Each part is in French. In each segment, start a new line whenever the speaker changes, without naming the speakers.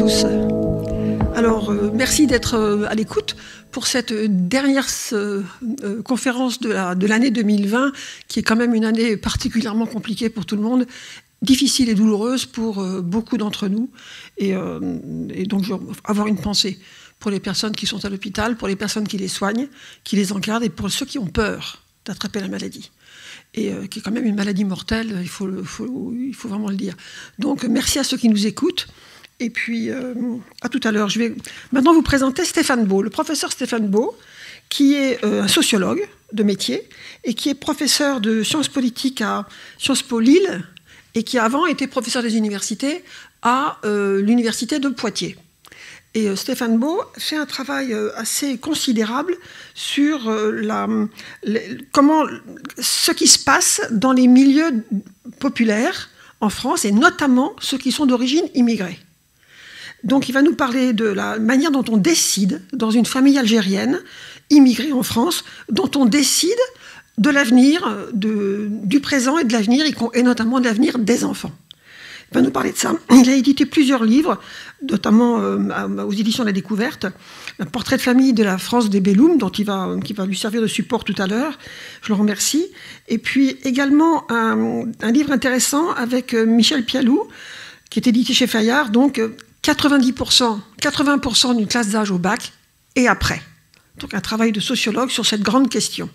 tous. Alors, euh, merci d'être euh, à l'écoute pour cette dernière euh, conférence de l'année la, de 2020, qui est quand même une année particulièrement compliquée pour tout le monde, difficile et douloureuse pour beaucoup d'entre nous. Et, donc, avoir une pensée pour les personnes qui sont à l'hôpital, pour les personnes qui les soignent, qui les encadrent, et pour ceux qui ont peur d'attraper la maladie et qui est quand même une maladie mortelle, il faut, il faut, vraiment le dire. Donc merci à ceux qui nous écoutent. Et puis, euh, à tout à l'heure. Je vais maintenant vous présenter Stéphane Beau, le professeur Stéphane Beau, qui est euh, un sociologue de métier et qui est professeur de sciences politiques à Sciences Po Lille et qui avant était professeur des universités à euh, l'université de Poitiers. Et Stéphane Beau fait un travail assez considérable sur la, comment, ce qui se passe dans les milieux populaires en France et notamment ceux qui sont d'origine immigrée. Donc il va nous parler de la manière dont on décide, dans une famille algérienne, immigrée en France, dont on décide de l'avenir, euh, du présent et de l'avenir, et notamment de l'avenir des enfants. Il va nous parler de ça. Il a édité plusieurs livres, notamment euh, aux éditions la Découverte, un portrait de famille de la France des Belloum, dont il va, qui va lui servir de support tout à l'heure. Je le remercie. Et puis également un, un livre intéressant avec euh, Michel Pialou, qui est édité chez Fayard, donc 90%, 80% d'une classe d'âge au bac et après. Donc un travail de sociologue sur cette grande question.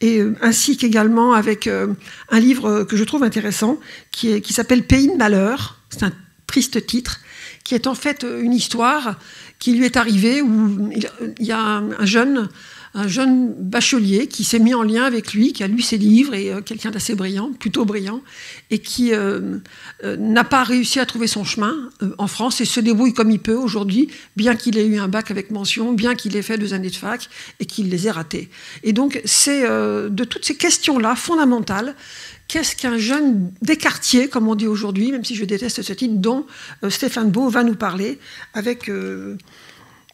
Et euh, ainsi qu'également avec euh, un livre que je trouve intéressant qui s'appelle Pays de malheur, c'est un triste titre, qui est en fait euh, une histoire qui lui est arrivée où il y a un jeune un jeune bachelier qui s'est mis en lien avec lui, qui a lu ses livres, et euh, quelqu'un d'assez brillant, plutôt brillant, et qui euh, euh, n'a pas réussi à trouver son chemin en France et se débrouille comme il peut aujourd'hui, bien qu'il ait eu un bac avec mention, bien qu'il ait fait deux années de fac et qu'il les ait ratées. Et donc, c'est de toutes ces questions-là fondamentales qu'est-ce qu'un jeune des quartiers, comme on dit aujourd'hui, même si je déteste ce titre, dont Stéphane Beau va nous parler avec,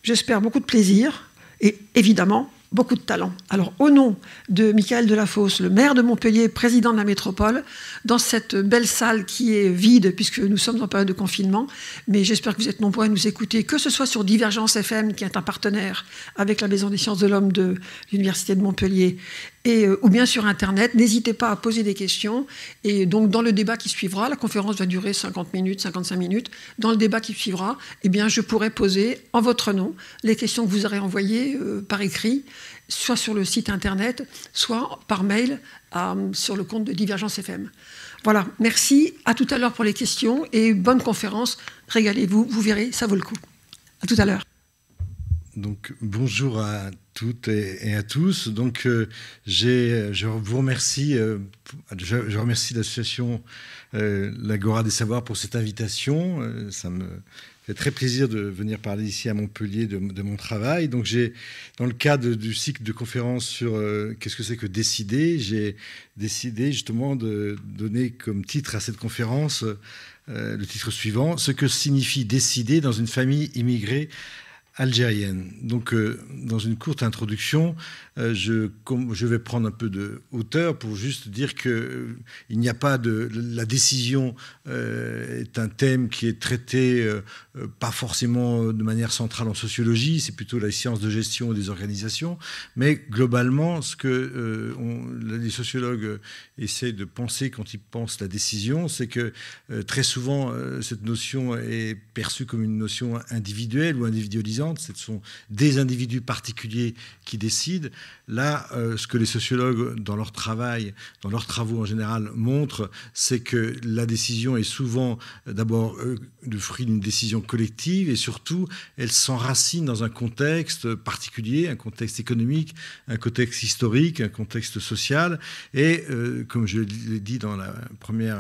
j'espère, beaucoup de plaisir. Et évidemment, beaucoup de talent. Alors, au nom de Michael Delafosse, le maire de Montpellier, président de la métropole, dans cette belle salle qui est vide, puisque nous sommes en période de confinement, mais j'espère que vous êtes nombreux à nous écouter, que ce soit sur Divergence FM, qui est un partenaire avec la Maison des sciences de l'homme de l'Université de Montpellier, et, euh, ou bien sur Internet. N'hésitez pas à poser des questions. Et donc, dans le débat qui suivra, la conférence va durer 50 minutes, 55 minutes. Dans le débat qui suivra, eh bien, je pourrai poser en votre nom les questions que vous aurez envoyées euh, par écrit, soit sur le site Internet, soit par mail sur le compte de Divergence FM. Voilà, merci. À tout à l'heure pour les questions et bonne conférence. Régalez-vous, vous verrez, ça vaut le coup. À tout à l'heure
bonjour à toutes et, à tous. Donc euh, je vous remercie, euh, je, remercie l'association euh, l'Agora des Savoirs pour cette invitation. ça me fait très plaisir de venir parler ici à Montpellier de, de mon travail. Donc j'ai, dans le cadre du cycle de conférences sur qu'est-ce que c'est que décider, j'ai décidé justement de donner comme titre à cette conférence le titre suivant, ce que signifie décider dans une famille immigrée algérienne. Donc, euh, dans une courte introduction, euh, je, vais prendre un peu de hauteur pour juste dire que euh, n'y a pas de la décision euh, est un thème qui est traité pas forcément de manière centrale en sociologie, c'est plutôt la science de gestion des organisations, mais globalement ce que les sociologues essaient de penser quand ils pensent la décision, c'est que très souvent cette notion est perçue comme une notion individuelle ou individualisante, ce sont des individus particuliers qui décident, Là, euh, ce que les sociologues, dans leur travail, dans leurs travaux en général, montrent, c'est que la décision est souvent euh, d'abord euh, le fruit d'une décision collective et surtout, elle s'enracine dans un contexte particulier, un contexte économique, un contexte historique, un contexte social. Et comme je l'ai dit dans la première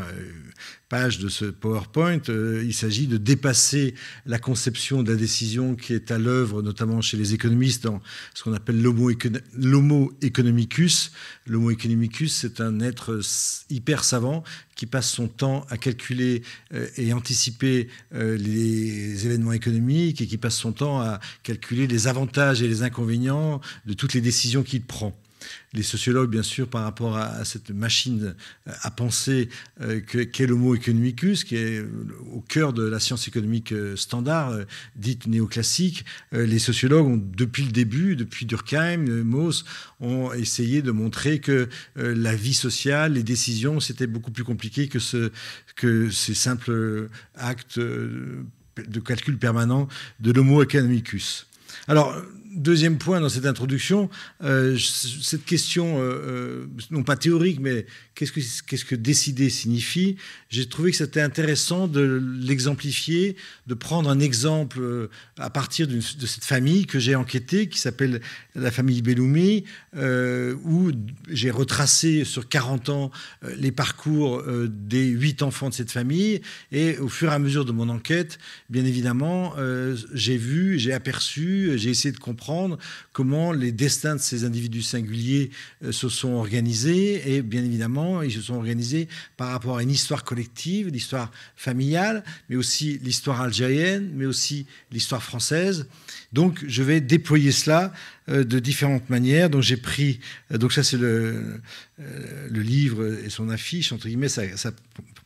page de ce PowerPoint, euh, il s'agit de dépasser la conception de la décision qui est à l'œuvre, notamment chez les économistes, dans ce qu'on appelle l'homo economicus. L'homo economicus, c'est un être hyper savant qui passe son temps à calculer euh, et anticiper euh, les événements économiques et qui passe son temps à calculer les avantages et les inconvénients de toutes les décisions qu'il prend les sociologues, bien sûr, par rapport à, cette machine euh, à penser euh, qu'est l'homo economicus, qui est au cœur de la science économique euh, standard, dite néoclassique. les sociologues ont, depuis le début, depuis Durkheim, Mauss, ont essayé de montrer que la vie sociale, les décisions, c'était beaucoup plus compliqué que, ce, que ces simples actes de calcul permanent de l'homo economicus. Alors, deuxième point dans cette introduction, euh, cette question, euh, euh, non pas théorique, mais qu'est-ce que, qu'est-ce que décider signifie, j'ai trouvé que c'était intéressant de l'exemplifier, de prendre un exemple à partir de cette famille que j'ai enquêtée, qui s'appelle la famille Belloumi, où j'ai retracé sur 40 ans les parcours des huit enfants de cette famille. Et au fur et à mesure de mon enquête, bien évidemment, j'ai vu, j'ai aperçu, j'ai essayé de comprendre comment les destins de ces individus singuliers euh, se sont organisés. Et bien évidemment, ils se sont organisés par rapport à une histoire collective, l'histoire familiale, mais aussi l'histoire algérienne, mais aussi l'histoire française. Donc je vais déployer cela euh, de différentes manières. Donc j'ai pris, euh, donc ça c'est euh, le, livre et son affiche, entre guillemets, sa,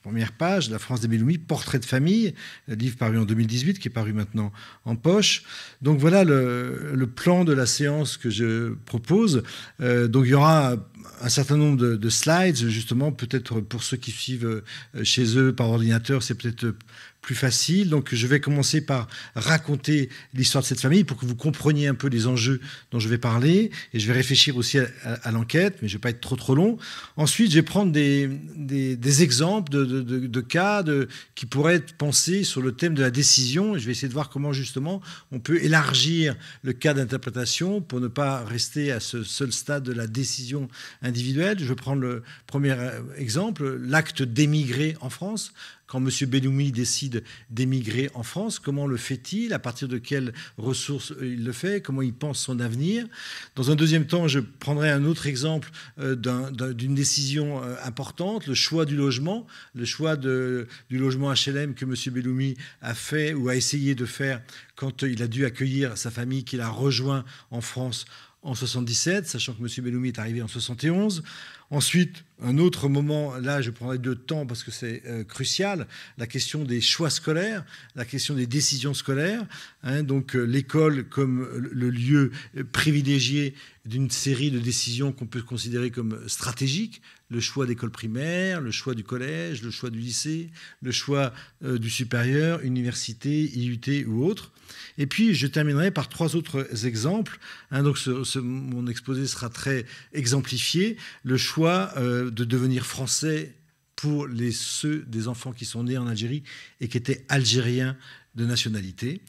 première page, La France des Belloumi, Portrait de famille, livre paru en 2018, qui est paru maintenant en poche. Donc voilà le, plan de la séance que je propose. donc il y aura un certain nombre de slides, justement, peut-être pour ceux qui suivent chez eux par ordinateur, c'est peut-être plus facile. Donc je vais commencer par raconter l'histoire de cette famille pour que vous compreniez un peu les enjeux dont je vais parler. Et je vais réfléchir aussi à, l'enquête, mais je ne vais pas être trop trop long. Ensuite, je vais prendre des, des, exemples de, de, de, de cas qui pourraient être pensés sur le thème de la décision. Et je vais essayer de voir comment justement on peut élargir le cas d'interprétation pour ne pas rester à ce seul stade de la décision individuelle. Je vais prendre le premier euh, exemple, l'acte d'émigrer en France. Quand M. Belloumi décide d'émigrer en France, comment le fait-il À partir de quelles ressources euh, il le fait Comment il pense son avenir Dans un deuxième temps, je prendrai un autre exemple euh, d'une décision euh, importante, le choix du logement, le choix du logement HLM que M. Belloumi a fait ou a essayé de faire quand il a dû accueillir sa famille qu'il a rejoint en France en 77, sachant que M. Belloumi est arrivé en 71. Ensuite, un autre moment, là je prendrai deux temps parce que c'est euh, crucial, la question des choix scolaires, la question des décisions scolaires, hein. donc euh, l'école comme le lieu privilégié d'une série de décisions qu'on peut considérer comme stratégiques, le choix d'école primaire, le choix du collège, le choix du lycée, le choix euh, du supérieur, université, IUT ou autre. Et puis, je terminerai par trois autres exemples. Hein. donc, mon exposé sera très exemplifié. Le choix euh, de devenir français pour les, ceux des enfants qui sont nés en Algérie et qui étaient algériens de nationalité.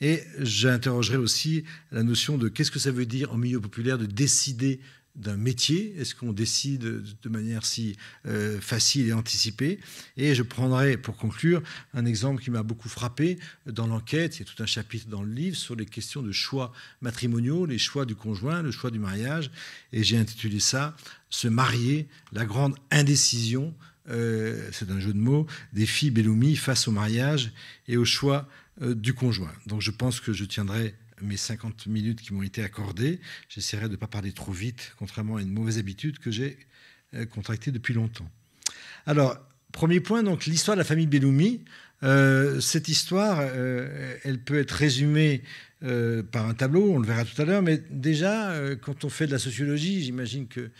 Et j'interrogerai aussi la notion de qu'est-ce que ça veut dire en milieu populaire de décider d'un métier Est-ce qu'on décide de manière si euh, facile et anticipée Et je prendrai, pour conclure, un exemple qui m'a beaucoup frappé dans l'enquête. Il y a tout un chapitre dans le livre sur les questions de choix matrimoniaux, les choix du conjoint, le choix du mariage. Et j'ai intitulé ça Se marier, la grande indécision. Euh, c'est un jeu de mots, des filles Bellumi face au mariage et au choix euh, du conjoint. Donc je pense que je tiendrai mes 50 minutes qui m'ont été accordées, j'essaierai de ne pas parler trop vite, contrairement à une mauvaise habitude que j'ai euh, contractée depuis longtemps. Alors, premier point, donc l'histoire de la famille Belloumi. Euh, cette histoire, euh, elle peut être résumée par un tableau, on le verra tout à l'heure, mais déjà, quand on fait de la sociologie, j'imagine que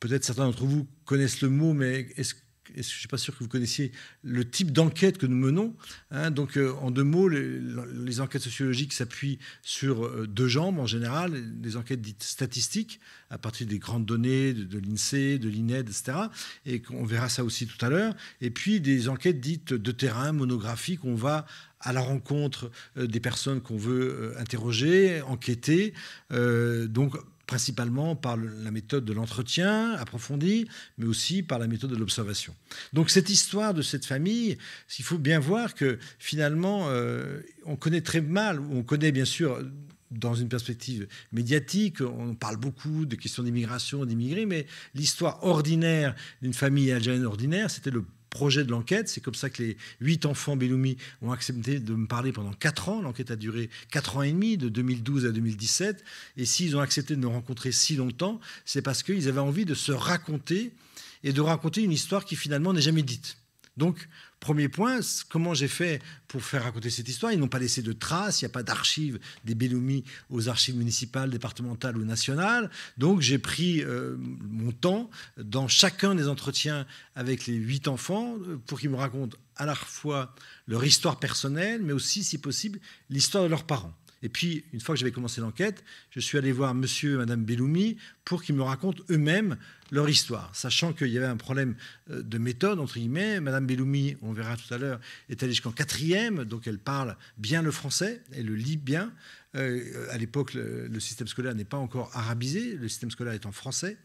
peut-être certains d'entre vous connaissent le mot, mais est-ce je ne suis pas sûr que vous connaissiez le type d'enquête que nous menons. Hein. donc, euh, en deux mots, les, enquêtes sociologiques s'appuient sur euh, deux jambes en général, des enquêtes dites statistiques, à partir des grandes données de, l'INSEE, de l'INED, e etc. Et on verra ça aussi tout à l'heure. Et puis, des enquêtes dites de terrain, monographiques, on va à la rencontre euh, des personnes qu'on veut interroger, enquêter. donc, principalement par la méthode de l'entretien approfondi, mais aussi par la méthode de l'observation. Donc cette histoire de cette famille, il faut bien voir que finalement, euh, on connaît très mal, on connaît bien sûr dans une perspective médiatique, on parle beaucoup de questions d'immigration, d'immigrés, mais l'histoire ordinaire d'une famille algérienne ordinaire, c'était le projet de l'enquête. C'est comme ça que les huit enfants Belloumi ont accepté de me parler pendant quatre ans. L'enquête a duré quatre ans et demi, de 2012 à 2017. Et s'ils ont accepté de me rencontrer si longtemps, c'est parce qu'ils avaient envie de se raconter et de raconter une histoire qui finalement n'est jamais dite. Donc, Premier point, comment j'ai fait pour faire raconter cette histoire Ils n'ont pas laissé de traces, il n'y a pas d'archives des Bellumi aux archives municipales, départementales ou nationales. Donc j'ai pris euh, mon temps dans chacun des entretiens avec les huit enfants euh, pour qu'ils me racontent à la fois leur histoire personnelle, mais aussi, si possible, l'histoire de leurs parents. Et puis, une fois que j'avais commencé l'enquête, je suis allé voir monsieur et madame Belloumi pour qu'ils me racontent eux-mêmes leur histoire, sachant qu'il y avait un problème euh, de méthode, entre guillemets. Madame Belloumi, on verra tout à l'heure, est allée jusqu'en quatrième, donc elle parle bien le français, elle le lit bien. Euh, à l'époque, le, système scolaire n'est pas encore arabisé, le système scolaire est en français.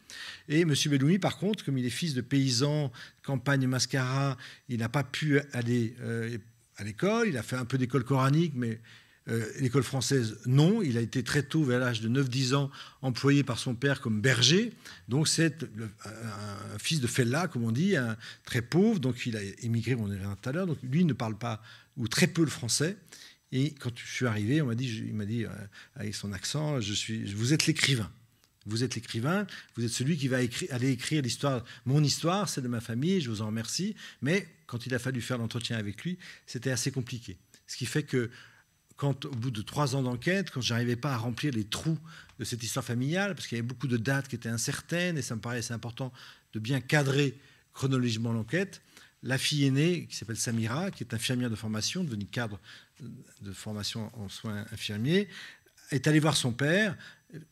Et M. Belloumi, par contre, comme il est fils de paysan, campagne mascara, il n'a pas pu aller euh, à l'école, il a fait un peu d'école coranique, mais euh, l'école française, non. Il a été très tôt, vers l'âge de 9-10 ans, employé par son père comme berger. Donc c'est un, fils de Fella, comme on dit, très pauvre. Donc il a émigré, on en venu tout à l'heure. Donc lui ne parle pas ou très peu le français. Et quand je suis arrivé, on m'a dit, il m'a dit euh, avec son accent, je suis, vous êtes l'écrivain. Vous êtes l'écrivain, vous êtes celui qui va aller écrire l'histoire, mon histoire, celle de ma famille, je vous en remercie. Mais quand il a fallu faire l'entretien avec lui, c'était assez compliqué. Ce qui fait que quand au bout de trois ans d'enquête, quand j'arrivais pas à remplir les trous de cette histoire familiale, parce qu'il y avait beaucoup de dates qui étaient incertaines, et ça me paraissait important de bien cadrer chronologiquement l'enquête, la fille aînée, qui s'appelle Samira, qui est infirmière de formation, devenue cadre de formation en soins infirmiers, est allée voir son père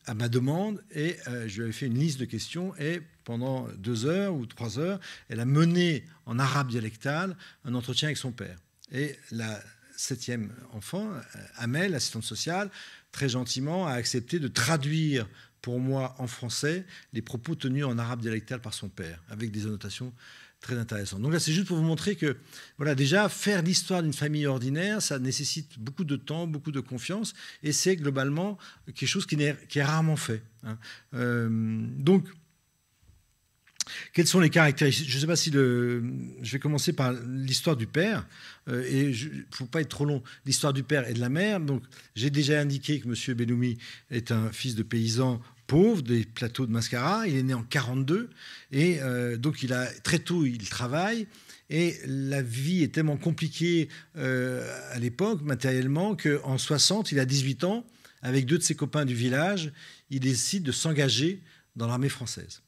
à ma demande, et euh, je lui avais fait une liste de questions, et pendant deux heures ou trois heures, elle a mené en arabe dialectal un entretien avec son père. Et la septième enfant, euh, Amel, assistante sociale, très gentiment a accepté de traduire pour moi en français les propos tenus en arabe dialectal par son père, avec des annotations très intéressantes. Donc là, c'est juste pour vous montrer que, voilà, déjà, faire l'histoire d'une famille ordinaire, ça nécessite beaucoup de temps, beaucoup de confiance, et c'est globalement quelque chose qui, est, rarement fait. Hein. Euh, donc, quelles sont les caractéristiques Je ne sais pas si le. Je vais commencer par l'histoire du père. Euh, et je, faut pas être trop long, l'histoire du père et de la mère. Donc, j'ai déjà indiqué que M. Benoumi est un fils de paysan pauvre des plateaux de Mascara. Il est né en 42 et euh, donc il a très tôt il travaille. Et la vie est tellement compliquée euh, à l'époque, matériellement, qu'en 60, il a 18 ans, avec deux de ses copains du village, il décide de s'engager dans l'armée française.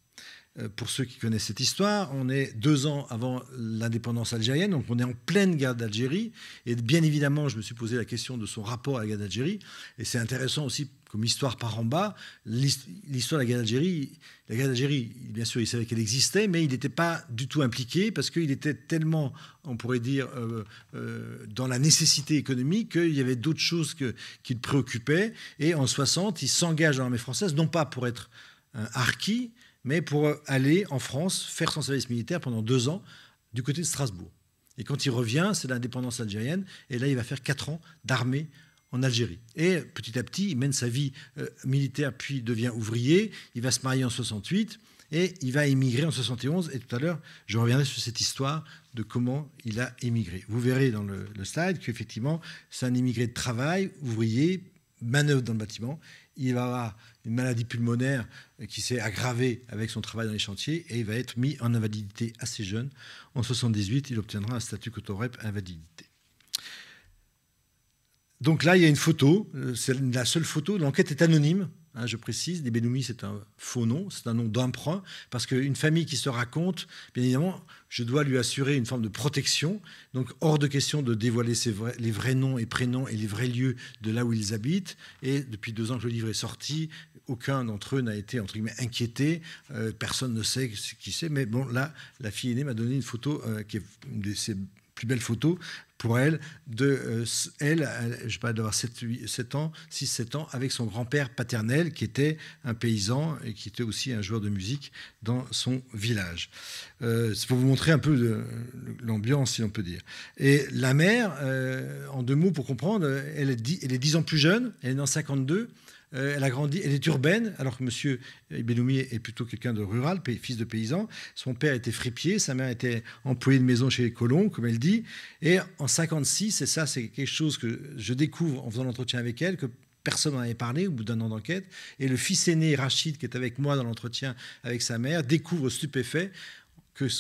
Euh, pour ceux qui connaissent cette histoire, on est deux ans avant l'indépendance algérienne, donc on est en pleine guerre d'Algérie. Et bien évidemment, je me suis posé la question de son rapport à la guerre d'Algérie. Et c'est intéressant aussi comme histoire par en bas. L'histoire de la guerre d'Algérie, la guerre d'Algérie, bien sûr, il savait qu'elle existait, mais il n'était pas du tout impliqué parce qu'il était tellement, on pourrait dire, euh, euh, dans la nécessité économique qu'il y avait d'autres choses que, qui le préoccupaient. Et en 60, il s'engage dans l'armée française, non pas pour être un harki, mais pour aller en France faire son service militaire pendant deux ans du côté de Strasbourg. Et quand il revient, c'est l'indépendance algérienne, et là, il va faire quatre ans d'armée en Algérie. Et petit à petit, il mène sa vie euh, militaire, puis devient ouvrier, il va se marier en 68, et il va émigrer en 71, et tout à l'heure, je reviendrai sur cette histoire de comment il a émigré. Vous verrez dans le, slide qu'effectivement, c'est un émigré de travail, ouvrier, manœuvre dans le bâtiment, il va une maladie pulmonaire qui s'est aggravée avec son travail dans les chantiers et il va être mis en invalidité assez jeune. En 78, il obtiendra un statut Cotorep invalidité. Donc là, il y a une photo, euh, c'est la seule photo, l'enquête est anonyme, Hein, je précise, des Benoumi, c'est un faux nom, c'est un nom d'emprunt, parce qu'une famille qui se raconte, bien évidemment, je dois lui assurer une forme de protection. Donc, hors de question de dévoiler les vrais noms et prénoms et les vrais lieux de là où ils habitent. Et depuis deux ans que le livre est sorti, aucun d'entre eux n'a été, entre guillemets, inquiété. Euh, personne ne sait ce qui c'est. Mais bon, là, la fille aînée m'a donné une photo euh, qui est de belle photo pour elle, de euh, elle, je sais pas, d'avoir 7, ans, 6-7 ans, avec son grand-père paternel qui était un paysan et qui était aussi un joueur de musique dans son village. Euh, c'est pour vous montrer un peu l'ambiance, si on peut dire. Et la mère, euh, en deux mots pour comprendre, elle est, 10, elle est 10 ans plus jeune, elle est en 52, euh, elle a grandi, elle est urbaine, alors que Monsieur Benoumi est plutôt quelqu'un de rural, fils de paysan. Son père était fripier, sa mère était employée de maison chez les colons, comme elle dit. Et en 56, et ça c'est quelque chose que je découvre en faisant l'entretien avec elle, que personne n'en avait parlé au bout d'un an d'enquête. Et le fils aîné, Rachid, qui est avec moi dans l'entretien avec sa mère, découvre stupéfait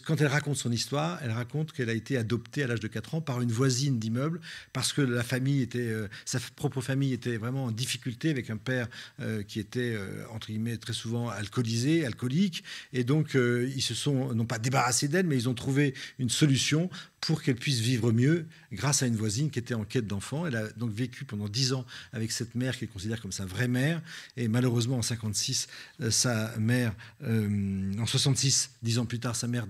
quand elle raconte son histoire, elle raconte qu'elle a été adoptée à l'âge de 4 ans par une voisine d'immeuble parce que la famille était, euh, sa propre famille était vraiment en difficulté avec un père euh, qui était euh, entre guillemets très souvent alcoolisé, alcoolique, et donc ils se sont non pas débarrassés d'elle, mais ils ont trouvé une solution pour qu'elle puisse vivre mieux grâce à une voisine qui était en quête d'enfants. Elle a donc vécu pendant dix ans avec cette mère qu'elle considère comme sa vraie mère. Et malheureusement, en 56, euh, sa mère, euh, en 66, dix ans plus tard, sa mère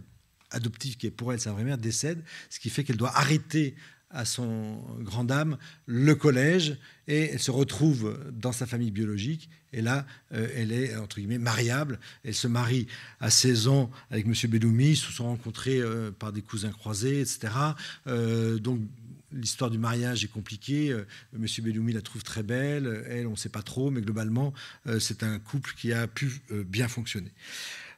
adoptive, qui est pour elle sa vraie mère, décède, ce qui fait qu'elle doit arrêter à son grand dame le collège et elle se retrouve dans sa famille biologique. Et là, euh, elle est, entre guillemets, mariable. Elle se marie à 16 ans avec monsieur Belloumi. se sont rencontrés euh, par des cousins croisés, etc. Euh, donc, l'histoire du mariage est compliquée. Monsieur Belloumi la trouve très belle. Elle, on ne sait pas trop, mais globalement, c'est un couple qui a pu bien fonctionner.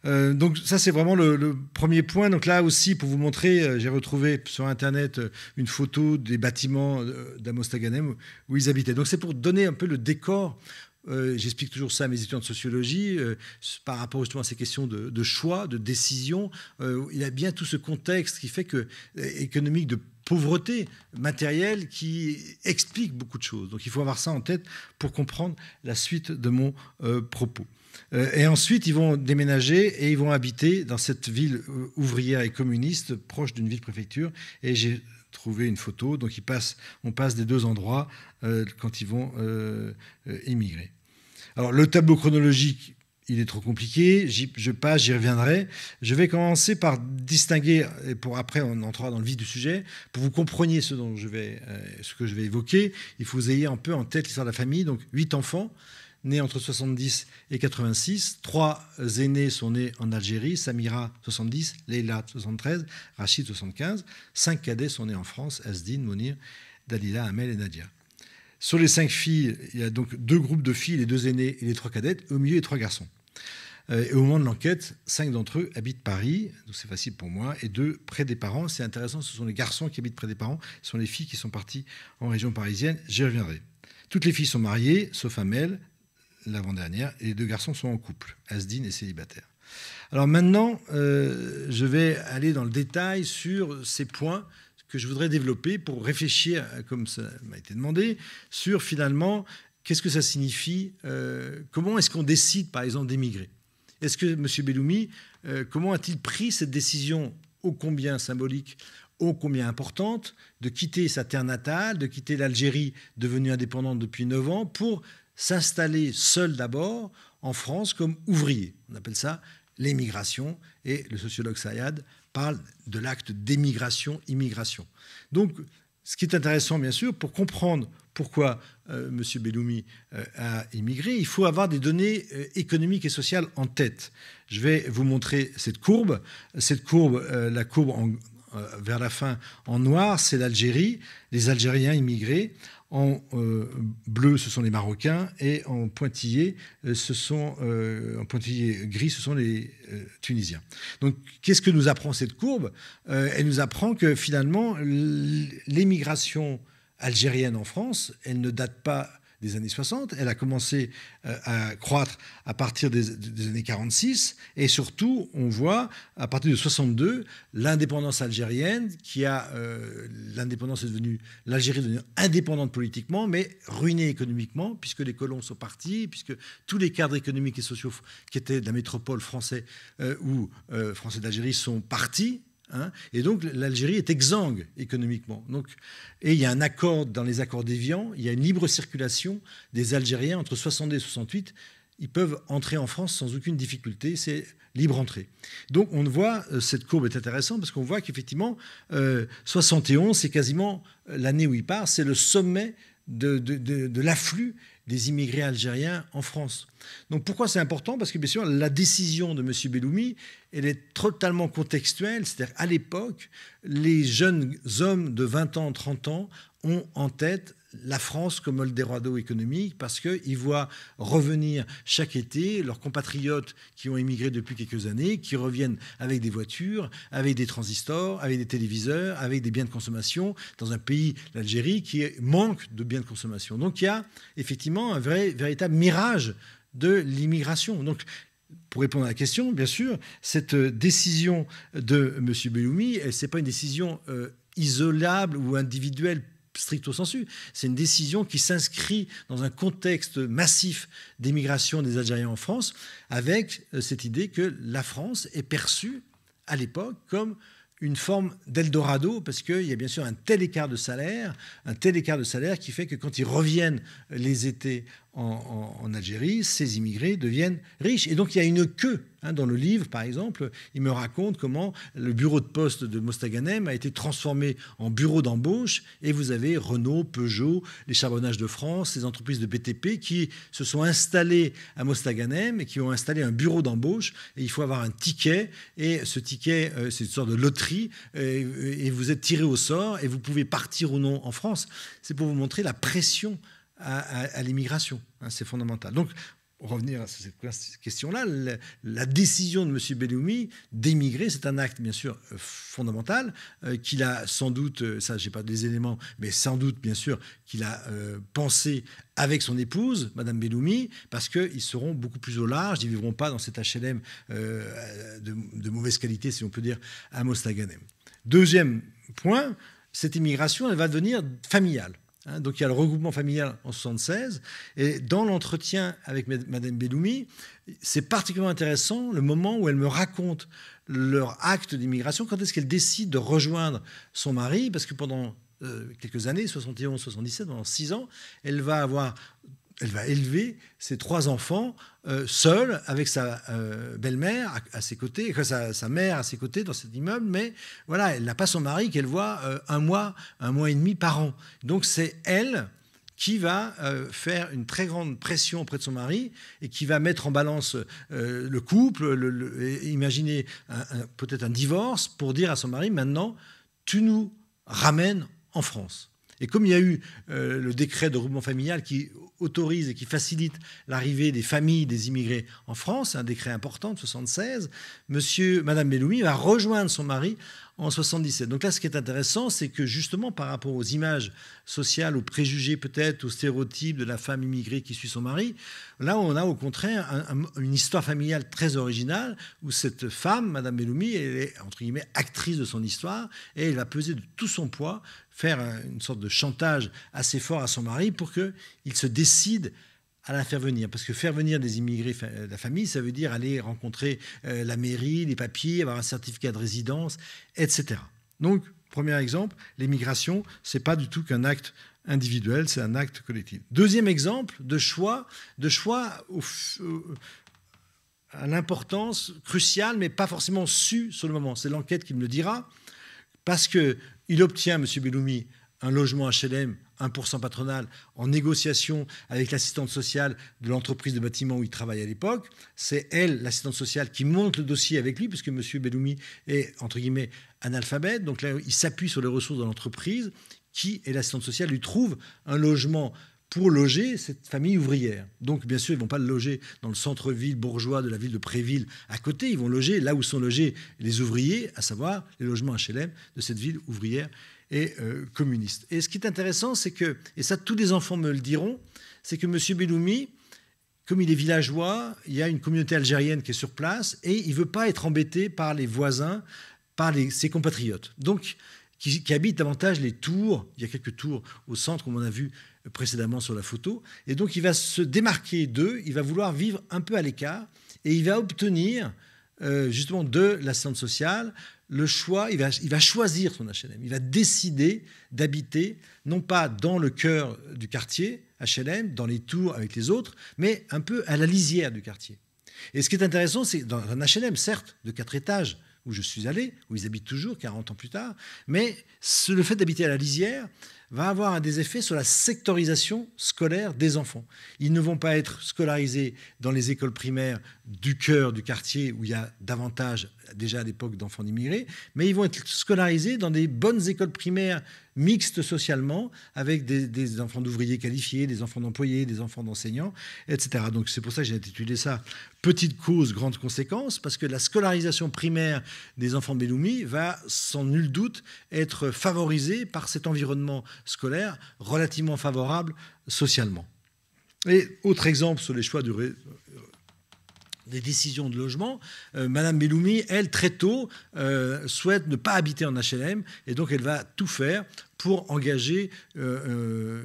Euh, donc ça, c'est vraiment le, premier point. Donc là aussi, pour vous montrer, euh, j'ai retrouvé sur Internet euh, une photo des bâtiments d'Amostaganem où ils habitaient. Donc c'est pour donner un peu le décor j'explique toujours ça à mes étudiants de sociologie, par rapport justement à ces questions de, choix, de décision, il y a bien tout ce contexte qui fait que économique de pauvreté matérielle qui explique beaucoup de choses. Donc il faut avoir ça en tête pour comprendre la suite de mon propos. Euh, et ensuite, ils vont déménager et ils vont habiter dans cette ville euh, ouvrière et communiste, proche d'une ville-préfecture. Et j'ai trouvé une photo. Donc, on passe des deux endroits euh, quand ils vont émigrer. Alors, le tableau chronologique, il est trop compliqué. Je passe, j'y reviendrai. Je vais commencer par distinguer, et pour après, on entrera dans le vif du sujet. Pour que vous compreniez ce, dont je vais, ce que je vais évoquer, il faut que vous ayez un peu en tête l'histoire de la famille. Donc, huit enfants nés entre 70 et 86. Trois aînés sont nés en Algérie, Samira 70, Leila 73, Rachid 75. Cinq cadets sont nés en France, Asdine, Monir, Dalila, Amel et Nadia. Sur les cinq filles, il y a donc deux groupes de filles, les deux aînés et les trois cadettes, au milieu les trois garçons. Euh, et au moment de l'enquête, cinq d'entre eux habitent Paris, donc c'est facile pour moi, et deux près des parents. C'est intéressant, ce sont les garçons qui habitent près des parents, ce sont les filles qui sont parties en région parisienne. J'y reviendrai. Toutes les filles sont mariées, sauf Amel, l'avant-dernière, et les deux garçons sont en couple. Asdine et célibataire. Alors maintenant, euh, je vais aller dans le détail sur ces points que je voudrais développer pour réfléchir, euh, comme ça m'a été demandé, sur finalement qu'est-ce que ça signifie, euh, comment est-ce qu'on décide par exemple d'émigrer. Est-ce que M. Belloumi, comment a-t-il pris cette décision ô combien symbolique, ô combien importante, de quitter sa terre natale, de quitter l'Algérie devenue indépendante depuis 9 ans, pour s'installer seul d'abord en France comme ouvrier. On appelle ça l'émigration et le sociologue Sayad parle de l'acte d'émigration-immigration. Donc, ce qui est intéressant, bien sûr, pour comprendre pourquoi euh, M. Belloumi euh, a émigré, il faut avoir des données euh, économiques et sociales en tête. Je vais vous montrer cette courbe. Cette courbe, la courbe vers la fin en noir, c'est l'Algérie, les Algériens immigrés. En euh, bleu, ce sont les Marocains et en pointillé, euh, ce sont, euh, en pointillé gris, ce sont les Tunisiens. Donc, qu'est-ce que nous apprend cette courbe Elle nous apprend que finalement, l'émigration algérienne en France, elle ne date pas des années 60, elle a commencé euh, à croître à partir des, années 46, et surtout, on voit à partir de 62 l'indépendance algérienne, qui a euh, l'indépendance est devenue l'Algérie est devenue indépendante politiquement, mais ruinée économiquement, puisque les colons sont partis, puisque tous les cadres économiques et sociaux qui étaient de la métropole française euh, ou français d'Algérie sont partis Hein. et donc l'Algérie est exsangue économiquement. et il y a un accord dans les accords déviants. il y a une libre circulation des Algériens entre 60 et 68. Ils peuvent entrer en France sans aucune difficulté, c'est libre entrée. Donc on voit, euh, cette courbe est intéressante parce qu'on voit qu'effectivement, 71, euh, c'est quasiment euh, l'année où il part, c'est le sommet de, de l'afflux des immigrés algériens en France. Donc pourquoi c'est important Parce que bien sûr, la décision de M. Belloumi, elle est totalement contextuelle. C'est-à-dire à l'époque, les jeunes hommes de 20 ans, 30 ans ont en tête la France comme Eldorado économique parce qu'ils voient revenir chaque été leurs compatriotes qui ont émigré depuis quelques années, qui reviennent avec des voitures, avec des transistors, avec des téléviseurs, avec des biens de consommation dans un pays, l'Algérie, qui manque de biens de consommation. Donc il y a effectivement un vrai, véritable mirage de l'immigration. Donc pour répondre à la question, bien sûr, cette décision de M. Belloumi, ce n'est pas une décision euh, isolable ou individuelle stricto sensu. C'est une décision qui s'inscrit dans un contexte massif d'émigration des Algériens en France, avec euh, cette idée que la France est perçue à l'époque comme une forme d'Eldorado, parce qu'il y a bien sûr un tel écart de salaire, un tel écart de salaire qui fait que quand ils reviennent les étés en, Algérie, ces immigrés deviennent riches. Et donc il y a une queue. Hein, dans le livre, par exemple, il me raconte comment le bureau de poste de Mostaganem a été transformé en bureau d'embauche et vous avez Renault, Peugeot, les charbonnages de France, les entreprises de BTP qui se sont installées à Mostaganem et qui ont installé un bureau d'embauche. Et il faut avoir un ticket et ce ticket, euh, c'est une sorte de loterie et vous êtes tiré au sort et vous pouvez partir ou non en France. C'est pour vous montrer la pression à, l'immigration. Hein, c'est fondamental. Donc, pour revenir à cette question-là, la, décision de M. Belloumi d'émigrer, c'est un acte bien sûr euh, fondamental, euh, qu'il a sans doute, euh, ça j'ai pas des éléments, mais sans doute bien sûr qu'il a pensé avec son épouse, Mme Belloumi, parce qu'ils seront beaucoup plus au large, ils ne vivront pas dans cet HLM de, de, mauvaise qualité, si on peut dire, à Mostaganem. Deuxième point, cette immigration, elle va devenir familiale. Hein, donc il y a le regroupement familial en 76. Et dans l'entretien avec Madame Bellumi, c'est particulièrement intéressant le moment où elle me raconte leur acte d'immigration, quand est-ce qu'elle décide de rejoindre son mari, parce que pendant euh, quelques années, 71, 77, pendant six ans, elle va avoir elle va élever ses trois enfants euh, seule avec sa euh, belle-mère à, ses côtés, avec sa, sa, mère à ses côtés dans cet immeuble, mais voilà, elle n'a pas son mari qu'elle voit euh, un mois, un mois et demi par an. Donc c'est elle qui va faire une très grande pression auprès de son mari et qui va mettre en balance le couple, imaginer peut-être un divorce pour dire à son mari maintenant, tu nous ramènes en France. Et comme il y a eu euh, le décret de regroupement familial qui autorise et qui facilite l'arrivée des familles des immigrés en France, un décret important de 76, monsieur, Madame Belloumi va rejoindre son mari en 77. Donc là, ce qui est intéressant, c'est que justement, par rapport aux images sociales, aux préjugés peut-être, aux stéréotypes de la femme immigrée qui suit son mari, là, on a au contraire une histoire familiale très originale où cette femme, Madame Belloumi, elle est entre guillemets actrice de son histoire et elle va peser de tout son poids faire une sorte de chantage assez fort à son mari pour qu'il se décide à la faire venir. Parce que faire venir des immigrés euh, de la famille, ça veut dire aller rencontrer euh, la mairie, les papiers, avoir un certificat de résidence, etc. Donc, premier exemple, l'émigration, c'est pas du tout qu'un acte individuel, c'est un acte collectif. Deuxième exemple de choix, de choix euh, à l'importance cruciale, mais pas forcément su sur le moment. C'est l'enquête qui me le dira parce qu'il obtient, M. Belloumi, un logement HLM 1% patronal en négociation avec l'assistante sociale de l'entreprise de bâtiment où il travaille à l'époque. C'est elle, l'assistante sociale, qui monte le dossier avec lui, puisque M. Belloumi est, entre guillemets, analphabète. Donc là, il s'appuie sur les ressources de l'entreprise qui, est l'assistante sociale, lui trouve un logement pour loger cette famille ouvrière. Donc, bien sûr, ils vont pas le loger dans le centre-ville bourgeois de la ville de Préville à côté. Ils vont loger là où sont logés les ouvriers, à savoir les logements HLM de cette ville ouvrière et euh, communiste. Et ce qui est intéressant, c'est que, et ça tous les enfants me le diront, c'est que Monsieur Belloumi, comme il est villageois, il y a une communauté algérienne qui est sur place et il ne veut pas être embêté par les voisins, par les, ses compatriotes. Donc, qui, qui habitent davantage les tours, il y a quelques tours au centre, comme on a vu précédemment sur la photo. Et donc il va se démarquer d'eux, il va vouloir vivre un peu à l'écart et il va obtenir euh, justement de la scène sociale le choix, il va, il va choisir son HLM, il va décider d'habiter non pas dans le cœur du quartier HLM, dans les tours avec les autres, mais un peu à la lisière du quartier. Et ce qui est intéressant, c'est dans un HLM, certes, de quatre étages, où je suis allé, où ils habitent toujours 40 ans plus tard, mais ce, le fait d'habiter à la lisière va avoir des effets sur la sectorisation scolaire des enfants. Ils ne vont pas être scolarisés dans les écoles primaires du cœur du quartier où il y a davantage déjà à l'époque d'enfants immigrés, mais ils vont être scolarisés dans des bonnes écoles primaires mixte socialement, avec des, enfants d'ouvriers qualifiés, des enfants d'employés, des enfants d'enseignants, etc. Donc c'est pour ça que j'ai intitulé ça Petite cause, grande conséquence, parce que la scolarisation primaire des enfants de va sans nul doute être favorisée par cet environnement scolaire relativement favorable socialement. Et autre exemple sur les choix du, des décisions de logement, euh, Madame Belloumi, elle, très tôt, euh, souhaite ne pas habiter en HLM et donc elle va tout faire pour engager, euh,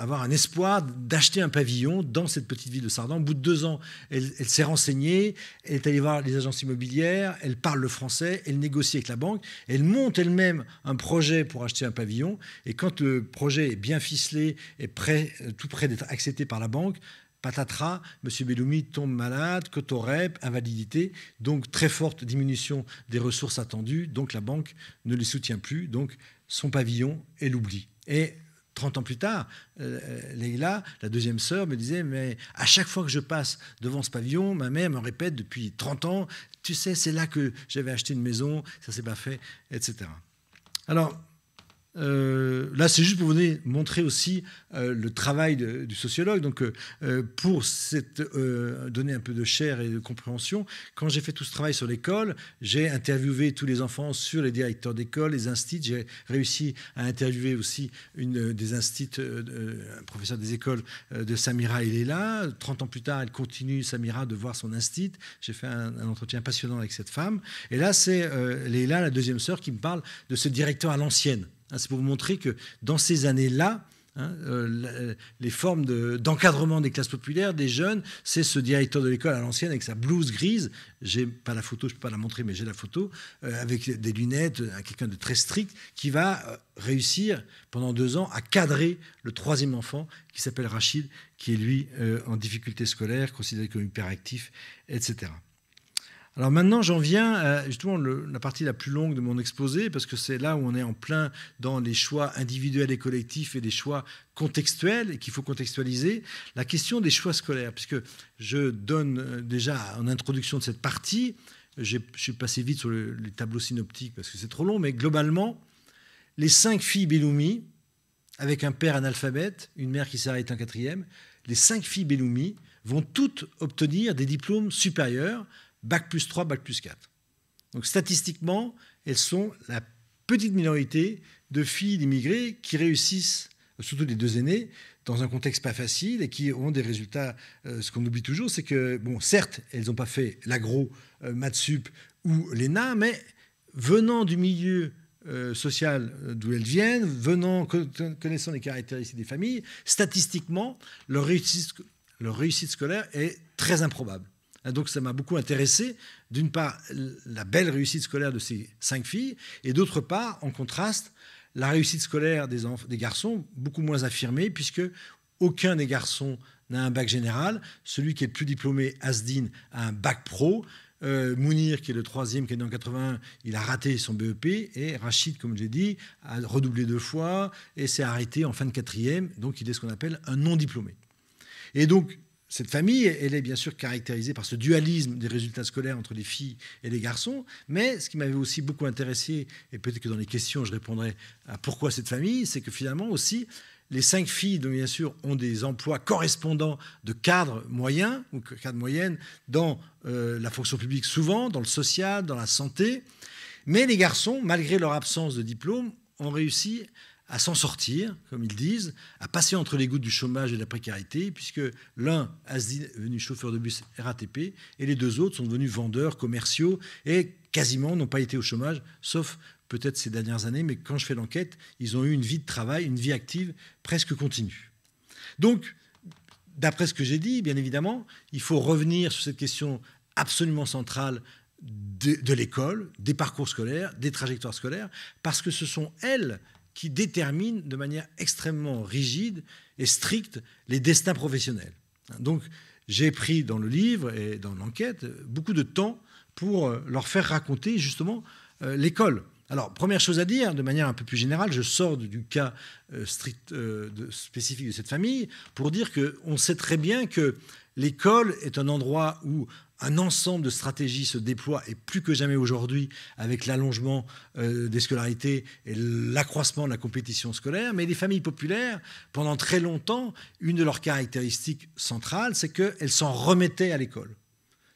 avoir un espoir d'acheter un pavillon dans cette petite ville de Sardan. Au bout de deux ans, elle, s'est renseignée, elle est allée voir les agences immobilières, elle parle le français, elle négocie avec la banque, elle monte elle-même un projet pour acheter un pavillon et quand le projet est bien ficelé et prêt, tout prêt d'être accepté par la banque, patatras, M. Belloumi tombe malade, Cotorep, invalidité, donc très forte diminution des ressources attendues, donc la banque ne les soutient plus, donc son pavillon est l'oubli. Et 30 ans plus tard, euh, Leila, la deuxième sœur, me disait, mais à chaque fois que je passe devant ce pavillon, ma mère me répète depuis 30 ans, tu sais, c'est là que j'avais acheté une maison, ça s'est pas fait, etc. Alors, euh, là, c'est juste pour vous montrer aussi euh, le travail du sociologue. Donc, euh, pour donner un peu de chair et de compréhension, quand j'ai fait tout ce travail sur l'école, j'ai interviewé tous les enfants sur les directeurs d'école, les instits. J'ai réussi à interviewer aussi une des instits, un professeur des écoles de Samira. Il est là. 30 ans plus tard, elle continue, Samira, de voir son instit. J'ai fait un, un, entretien passionnant avec cette femme. Et là, c'est Léla, la deuxième sœur, qui me parle de ce directeur à l'ancienne. Hein, c'est pour vous montrer que dans ces années-là, hein, euh, les formes d'encadrement des classes populaires, des jeunes, c'est ce directeur de l'école à l'ancienne avec sa blouse grise. J'ai pas la photo, je peux pas la montrer, mais j'ai la photo euh, avec des lunettes, euh, quelqu'un de très strict qui va réussir pendant deux ans à cadrer le troisième enfant qui s'appelle Rachid, qui est lui en difficulté scolaire, considéré comme hyperactif, etc. Alors maintenant, j'en viens à justement le, la partie la plus longue de mon exposé, parce que c'est là où on est en plein dans les choix individuels et collectifs et les choix contextuels et qu'il faut contextualiser. La question des choix scolaires, puisque je donne euh, déjà en introduction de cette partie, je suis passé vite sur le, les tableaux synoptiques parce que c'est trop long, mais globalement, les cinq filles Belloumi, avec un père analphabète, une mère qui s'arrête en quatrième, les cinq filles Belloumi vont toutes obtenir des diplômes supérieurs bac plus 3, bac plus 4. Donc statistiquement, elles sont la petite minorité de filles d'immigrés qui réussissent, surtout les deux aînés, dans un contexte pas facile et qui ont des résultats. Euh, ce qu'on oublie toujours, c'est que, bon, certes, elles n'ont pas fait l'agro, euh, MatSup ou l'ENA, mais venant du milieu euh, social d'où elles viennent, venant, connaissant les caractéristiques des familles, statistiquement, leur réussite scolaire est très improbable. Ah, donc ça m'a beaucoup intéressé, d'une part, la belle réussite scolaire de ces cinq filles, et d'autre part, en contraste, la réussite scolaire des, garçons, beaucoup moins affirmée, puisque aucun des garçons n'a un bac général. Celui qui est le plus diplômé, Asdin, a un bac pro. Euh, Mounir, qui est le troisième, qui est en 81, il a raté son BEP. Et Rachid, comme j'ai dit, a redoublé deux fois et s'est arrêté en fin de quatrième. Donc il est ce qu'on appelle un non diplômé. Et donc cette famille, elle est bien sûr caractérisée par ce dualisme des résultats scolaires entre les filles et les garçons, mais ce qui m'avait aussi beaucoup intéressé, et peut-être que dans les questions je répondrai à pourquoi cette famille, c'est que finalement aussi, les cinq filles, bien sûr, ont des emplois correspondants de cadre moyen ou cadre moyenne dans euh, la fonction publique souvent, dans le social, dans la santé, mais les garçons, malgré leur absence de diplôme, ont réussi à s'en sortir, comme ils disent, à passer entre les gouttes du chômage et de la précarité, puisque l'un est devenu chauffeur de bus RATP et les deux autres sont devenus vendeurs commerciaux et quasiment n'ont pas été au chômage, sauf peut-être ces dernières années, mais quand je fais l'enquête, ils ont eu une vie de travail, une vie active presque continue. Donc, d'après ce que j'ai dit, bien évidemment, il faut revenir sur cette question absolument centrale de, de l'école, des parcours scolaires, des trajectoires scolaires, parce que ce sont elles qui détermine de manière extrêmement rigide et stricte les destins professionnels. Donc j'ai pris dans le livre et dans l'enquête beaucoup de temps pour euh, leur faire raconter justement euh, l'école. Alors, première chose à dire, de manière un peu plus générale, je sors du cas euh, spécifique de cette famille pour dire qu'on sait très bien que l'école est un endroit où un ensemble de stratégies se déploie et plus que jamais aujourd'hui avec l'allongement euh, des scolarités et l'accroissement de la compétition scolaire. Mais les familles populaires, pendant très longtemps, une de leurs caractéristiques centrales, c'est qu'elles s'en remettaient à l'école.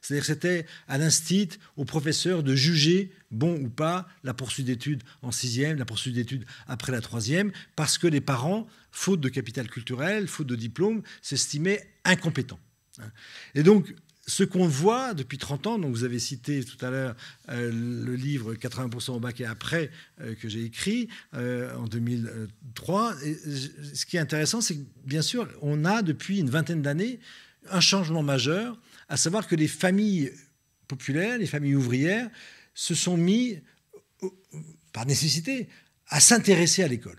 C'est-à-dire que c'était à l'instit aux professeurs de juger bon ou pas la poursuite d'études en sixième, la poursuite d'études après la troisième, parce que les parents, faute de capital culturel, faute de diplôme, s'estimaient incompétents. Hein. Et donc, ce qu'on voit depuis 30 ans, donc vous avez cité tout à l'heure euh, le livre 80% au bac et après euh, que j'ai écrit euh, en 2003, ce qui est intéressant, c'est que bien sûr, on a depuis une vingtaine d'années un changement majeur, à savoir que les familles populaires, les familles ouvrières, se sont mis, par nécessité, à s'intéresser à l'école.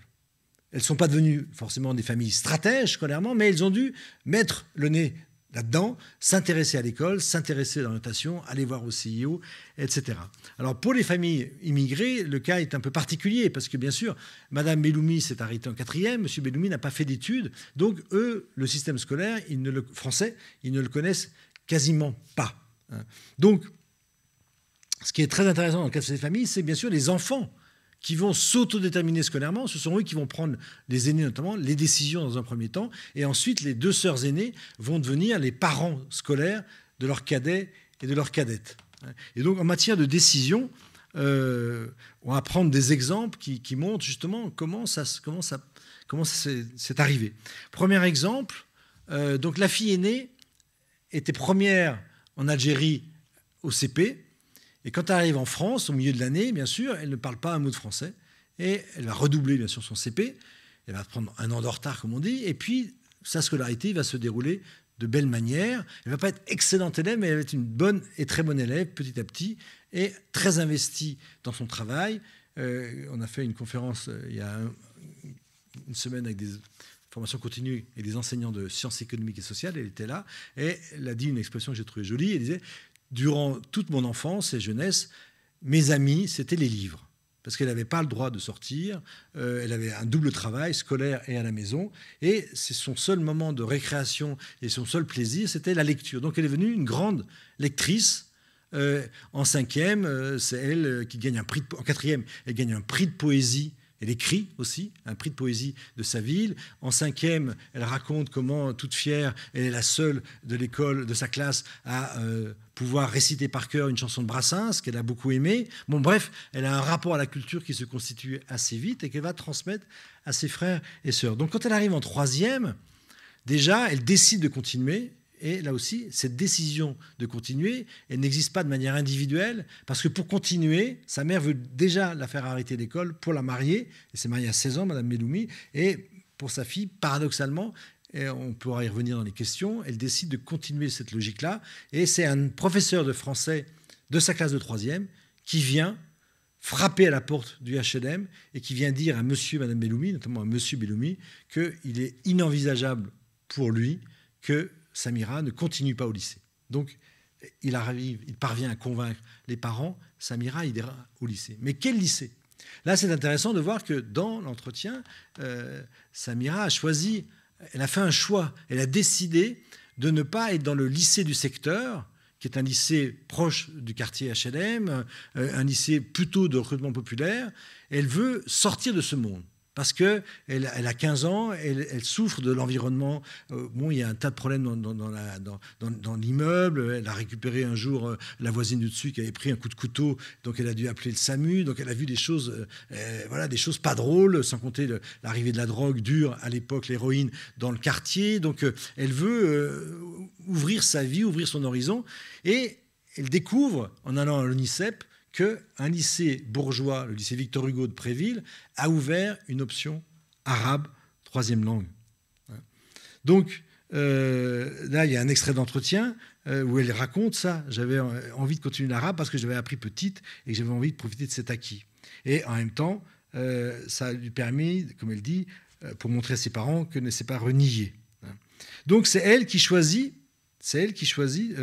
Elles ne sont pas devenues forcément des familles stratèges scolairement, mais elles ont dû mettre le nez là-dedans, s'intéresser à l'école, s'intéresser à l'orientation, aller voir au CIO, etc. Alors pour les familles immigrées, le cas est un peu particulier parce que bien sûr, Madame Belloumi s'est arrêtée en quatrième, Monsieur Belloumi n'a pas fait d'études, donc eux, le système scolaire, ils ne le, français, ils ne le connaissent quasiment pas. Hein. Donc, ce qui est très intéressant dans le cas de ces familles, c'est bien sûr les enfants qui vont s'autodéterminer scolairement. Ce sont eux qui vont prendre, les aînés notamment, les décisions dans un premier temps. Et ensuite, les deux sœurs aînées vont devenir les parents scolaires de leurs cadets et de leurs cadettes. Et donc, en matière de décision, euh, on va prendre des exemples qui, montrent justement comment ça, comment ça, comment ça arrivé. Premier exemple, euh, donc la fille aînée était première en Algérie au CP, et quand elle arrive en France, au milieu de l'année, bien sûr, elle ne parle pas un mot de français. Et elle va redoubler, bien sûr, son CP. Elle va prendre un an de retard, comme on dit. Et puis, sa scolarité va se dérouler de belle manière. Elle va pas être excellente élève, mais elle va être une bonne et très bonne élève petit à petit et très investie dans son travail. Euh, on a fait une conférence euh, il y a une semaine avec des formations continues et des enseignants de sciences économiques et sociales. Elle était là et elle a dit une expression que j'ai trouvée jolie. Elle disait durant toute mon enfance et jeunesse, mes amis, c'était les livres. Parce qu'elle n'avait pas le droit de sortir, euh, elle avait un double travail scolaire et à la maison, et c'est son seul moment de récréation et son seul plaisir, c'était la lecture. Donc elle est venue une grande lectrice. Euh, en cinquième, euh, c'est elle qui gagne un prix en quatrième, elle gagne un prix de poésie elle écrit aussi un prix de poésie de sa ville. En cinquième, elle raconte comment, toute fière, elle est la seule de l'école, de sa classe, à euh, pouvoir réciter par cœur une chanson de Brassens qu'elle a beaucoup aimée. Bon, bref, elle a un rapport à la culture qui se constitue assez vite et qu'elle va transmettre à ses frères et sœurs. Donc, quand elle arrive en troisième, déjà, elle décide de continuer et là aussi, cette décision de continuer, elle n'existe pas de manière individuelle, parce que pour continuer, sa mère veut déjà la faire arrêter d'école pour la marier. Elle s'est mariée à 16 ans, Madame Belloumi, et pour sa fille, paradoxalement, et on pourra y revenir dans les questions, elle décide de continuer cette logique-là. Et c'est un professeur de français de sa classe de troisième qui vient frapper à la porte du HLM et qui vient dire à monsieur et madame Belloumi, notamment à monsieur Belloumi, qu'il est inenvisageable pour lui que Samira ne continue pas au lycée. Donc, il arrive, il parvient à convaincre les parents, Samira ira au lycée. Mais quel lycée Là, c'est intéressant de voir que dans l'entretien, euh, Samira a choisi, elle a fait un choix, elle a décidé de ne pas être dans le lycée du secteur, qui est un lycée proche du quartier HLM, euh, un lycée plutôt de recrutement populaire. Elle veut sortir de ce monde parce qu'elle elle a 15 ans, elle, souffre de l'environnement. Euh, bon, il y a un tas de problèmes dans, l'immeuble. Elle a récupéré un jour euh, la voisine du dessus qui avait pris un coup de couteau, donc elle a dû appeler le SAMU. Donc elle a vu des choses, euh, voilà, des choses pas drôles, sans compter l'arrivée de la drogue dure à l'époque, l'héroïne dans le quartier. Donc elle veut ouvrir sa vie, ouvrir son horizon, et elle découvre en allant à l'ONICEP un lycée bourgeois, le lycée Victor Hugo de Préville, a ouvert une option arabe, troisième langue. Donc, euh, là, il y a un extrait d'entretien euh, où elle raconte ça. J'avais euh, envie de continuer l'arabe parce que j'avais appris petite et j'avais envie de profiter de cet acquis. Et en même temps, ça lui permet, comme elle dit, pour montrer à ses parents que ne s'est pas renié. Donc c'est elle qui choisit, c'est elle qui choisit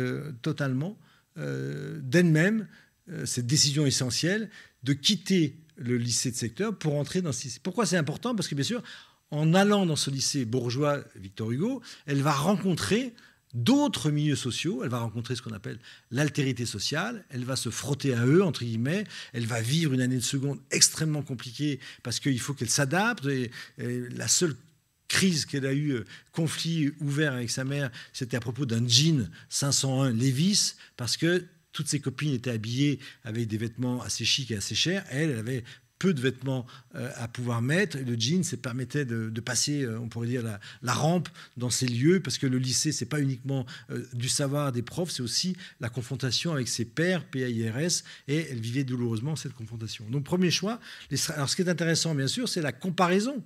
totalement d'elle-même euh, cette décision essentielle de quitter le lycée de secteur pour entrer dans ce lycée. Pourquoi c'est important Parce que bien sûr, en allant dans ce lycée bourgeois Victor Hugo, elle va rencontrer d'autres milieux sociaux, elle va rencontrer ce qu'on appelle l'altérité sociale, elle va se frotter à eux, entre guillemets, elle va vivre une année de seconde extrêmement compliquée parce qu'il faut qu'elle s'adapte, la seule crise qu'elle a eue, euh, conflit ouvert avec sa mère, c'était à propos d'un jean 501 Levis, parce que toutes ses copines étaient habillées avec des vêtements assez chics et assez chers. Elle, elle avait peu de vêtements euh, à pouvoir mettre. Le jean, ça permettait de, passer, euh, on pourrait dire, la, rampe dans ces lieux, parce que le lycée, c'est pas uniquement euh, du savoir des profs, c'est aussi la confrontation avec ses pairs, PAIRS, et elle vivait douloureusement cette confrontation. Donc, premier choix. alors, ce qui est intéressant, bien sûr, c'est la comparaison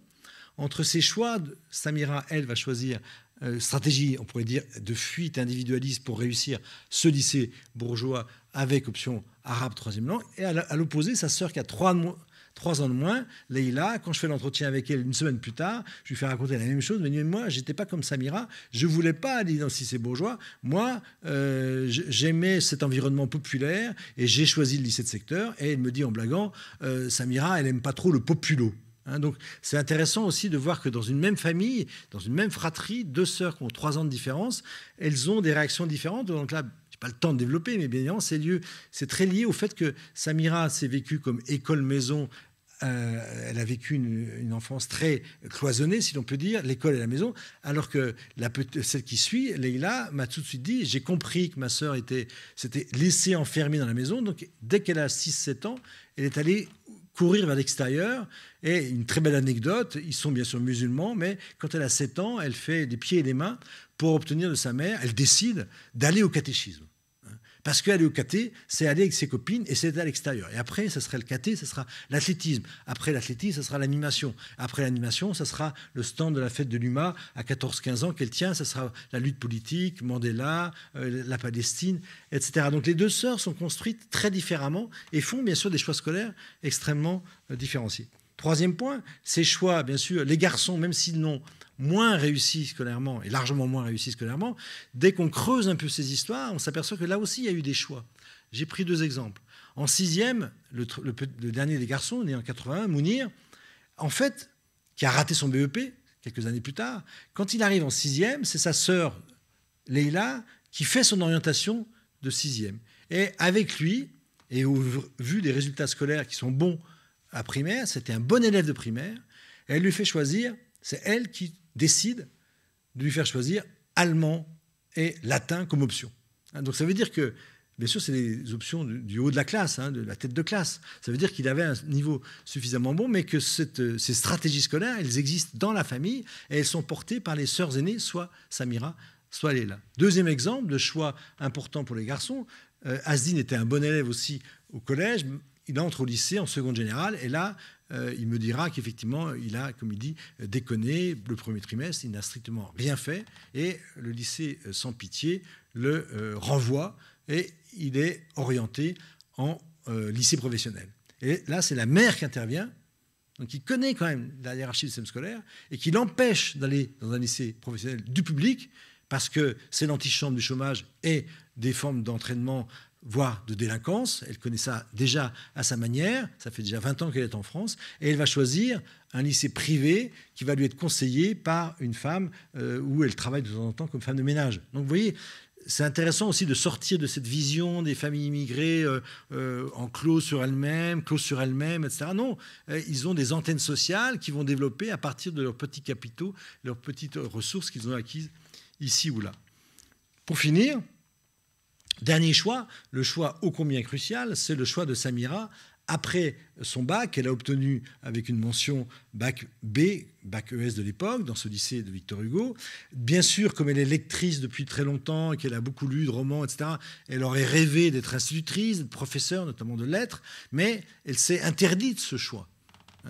entre ces choix. Samira, elle, va choisir euh, stratégie, on pourrait dire, de fuite individualiste pour réussir ce lycée bourgeois avec option arabe troisième langue. Et à l'opposé, sa sœur qui a trois ans de moins, Leïla, quand je fais l'entretien avec elle une semaine plus tard, je lui fais raconter la même chose, mais moi, j'étais pas comme Samira, je voulais pas aller dans lycée bourgeois, moi, euh, j'aimais cet environnement populaire et j'ai choisi le lycée de secteur, et elle me dit en blaguant, euh, Samira, elle aime pas trop le populo. Hein, donc c'est intéressant aussi de voir que dans une même famille, dans une même fratrie, deux sœurs qui ont trois ans de différence, elles ont des réactions différentes. Donc là, j'ai pas le temps de développer, mais bien évidemment, c'est très lié au fait que Samira s'est vécue comme école maison. Euh, elle a vécu une, enfance très cloisonnée, si l'on peut dire, l'école et la maison, alors que celle qui suit, Leila, m'a tout de suite dit, j'ai compris que ma sœur était, s'était laissée enfermée dans la maison, donc dès qu'elle a 6-7 ans, elle est allée courir vers l'extérieur. Et une très belle anecdote, ils sont bien sûr musulmans, mais quand elle a 7 ans, elle fait des pieds et des mains pour obtenir de sa mère, elle décide d'aller au catéchisme. Parce qu'aller au caté, c'est aller avec ses copines et c'est à l'extérieur. Et après, ce serait le caté, ce sera l'athlétisme. Après l'athlétisme, ce sera l'animation. Après l'animation, ce sera le stand de la fête de l'UMA à 14-15 ans qu'elle tient. Ce sera la lutte politique, Mandela, euh, la Palestine, etc. Donc les deux sœurs sont construites très différemment et font bien sûr des choix scolaires extrêmement euh, différenciés. Troisième point, ces choix, bien sûr, les garçons, même s'ils n'ont moins réussi scolairement, et largement moins réussi scolairement, dès qu'on creuse un peu ces histoires, on s'aperçoit que là aussi, il y a eu des choix. J'ai pris deux exemples. En sixième, le, dernier des garçons, né en 81, Mounir, en fait, qui a raté son BEP quelques années plus tard, quand il arrive en sixième, c'est sa sœur Leïla qui fait son orientation de sixième. Et avec lui, et vu des résultats scolaires qui sont bons à primaire, c'était un bon élève de primaire, elle lui fait choisir, c'est elle qui décide de lui faire choisir allemand et latin comme option. Hein, donc ça veut dire que, bien sûr, c'est des options du, haut de la classe, hein, de la tête de classe. Ça veut dire qu'il avait un niveau suffisamment bon, mais que euh, ces stratégies scolaires, elles existent dans la famille et elles sont portées par les sœurs aînées, soit Samira, soit Léla. Deuxième exemple de choix important pour les garçons, euh, Azine était un bon élève aussi au collège, il entre au lycée en seconde générale, et là, euh, il me dira qu'effectivement, il a, comme il dit, déconné le premier trimestre, il n'a strictement rien fait, et le lycée euh, sans pitié le euh, renvoie, et il est orienté en lycée professionnel. Et là, c'est la mère qui intervient, donc qui connaît quand même la hiérarchie du système scolaire, et qui l'empêche d'aller dans un lycée professionnel du public, parce que c'est l'antichambre du chômage et des formes d'entraînement voire de délinquance. Elle connaît ça déjà à sa manière. Ça fait déjà 20 ans qu'elle est en France. Et elle va choisir un lycée privé qui va lui être conseillé par une femme euh, où elle travaille de temps en temps comme femme de ménage. Donc vous voyez, c'est intéressant aussi de sortir de cette vision des familles immigrées euh, euh, en clos sur elles-mêmes, clos sur elles-mêmes, etc. Non, ils ont des antennes sociales qui vont développer à partir de leurs petits capitaux, leurs petites ressources qu'ils ont acquises ici ou là. Pour finir, Dernier choix, le choix ô combien crucial, c'est le choix de Samira après son bac, elle a obtenu avec une mention bac B, bac ES de l'époque, dans ce lycée de Victor Hugo. Bien sûr, comme elle est lectrice depuis très longtemps, et qu'elle a beaucoup lu de romans, etc., elle aurait rêvé d'être institutrice, de professeure, notamment de lettres, mais elle s'est interdite ce choix.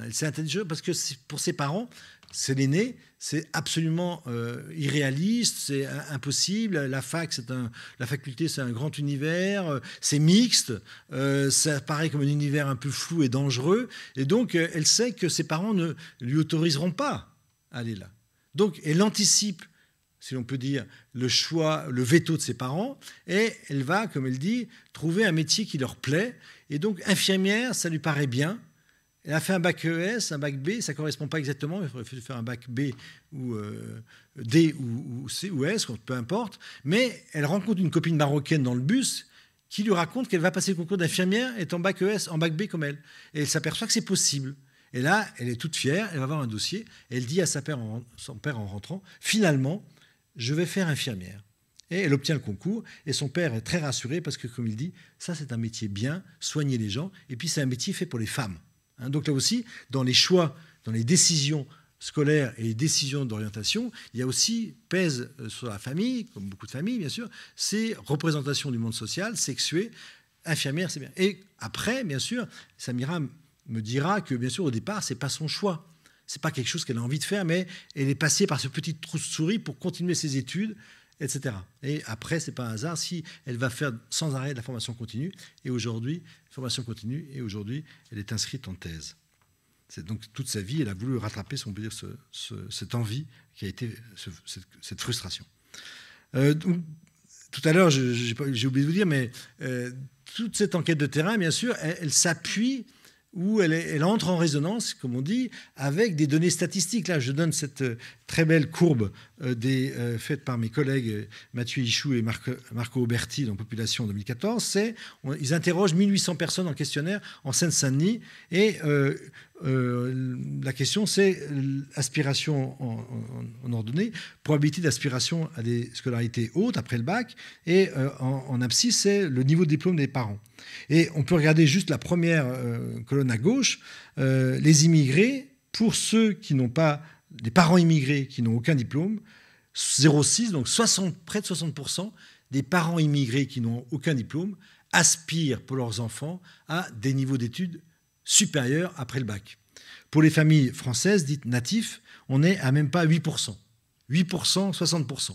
Elle s'est interdite parce que pour ses parents, c'est l'aîné, c'est absolument euh, irréaliste, c'est impossible. La fac, c'est un, la faculté, c'est un grand univers, euh, c'est mixte, euh, ça paraît comme un univers un peu flou et dangereux. Et donc, elle sait que ses parents ne lui autoriseront pas à aller là. Donc, elle anticipe, si l'on peut dire, le choix, le veto de ses parents, et elle va, comme elle dit, trouver un métier qui leur plaît. Et donc, infirmière, ça lui paraît bien elle a fait un bac ES, un bac B, ça ne correspond pas exactement, il faudrait faire un bac B ou euh, D ou, C ou S, peu importe. Mais elle rencontre une copine marocaine dans le bus qui lui raconte qu'elle va passer le concours d'infirmière est en bac ES, en bac B comme elle. Et elle s'aperçoit que c'est possible. Et là, elle est toute fière, elle va avoir un dossier, elle dit à sa père son père en rentrant, finalement, je vais faire infirmière. Et elle obtient le concours, et son père est très rassuré parce que, comme il dit, ça c'est un métier bien, soigner les gens, et puis c'est un métier fait pour les femmes. Hein, donc là aussi, dans les choix, dans les décisions scolaires et les décisions d'orientation, il y a aussi, pèse euh, sur la famille, comme beaucoup de familles bien sûr, ces représentations du monde social, sexué, infirmière, c'est bien. Et après, bien sûr, Samira me dira que, bien sûr, au départ, c'est pas son choix. C'est pas quelque chose qu'elle a envie de faire, mais elle est passée par ce petit trou souris pour continuer ses études etc. Et après, c'est pas un hasard si elle va faire sans arrêt de la formation continue. Et aujourd'hui, formation continue, et aujourd'hui, elle est inscrite en thèse. C'est donc toute sa vie, elle a voulu rattraper, si on peut dire, cette envie qui a été cette, frustration. Euh, tout à l'heure, j'ai oublié de vous dire, mais euh, toute cette enquête de terrain, bien sûr, elle, s'appuie ou elle, elle, entre en résonance, comme on dit, avec des données statistiques. Là, je donne cette, très belle courbe euh, euh, faite par mes collègues euh, Mathieu Ichou et Marco Auberti dans Population 2014, c'est ils interrogent 1800 personnes en questionnaire en Seine-Saint-Denis et la question c'est aspiration en, ordonnée, probabilité d'aspiration à des scolarités hautes après le bac et en, en abscisse c'est le niveau de diplôme des parents. Et on peut regarder juste la première colonne à gauche, les immigrés pour ceux qui n'ont pas des parents immigrés qui n'ont aucun diplôme, 0,6, donc près de 60% des parents immigrés qui n'ont aucun diplôme aspirent pour leurs enfants à des niveaux d'études supérieurs après le bac. Pour les familles françaises dites natifs, on n'est à même pas 8%. 8%, 60%.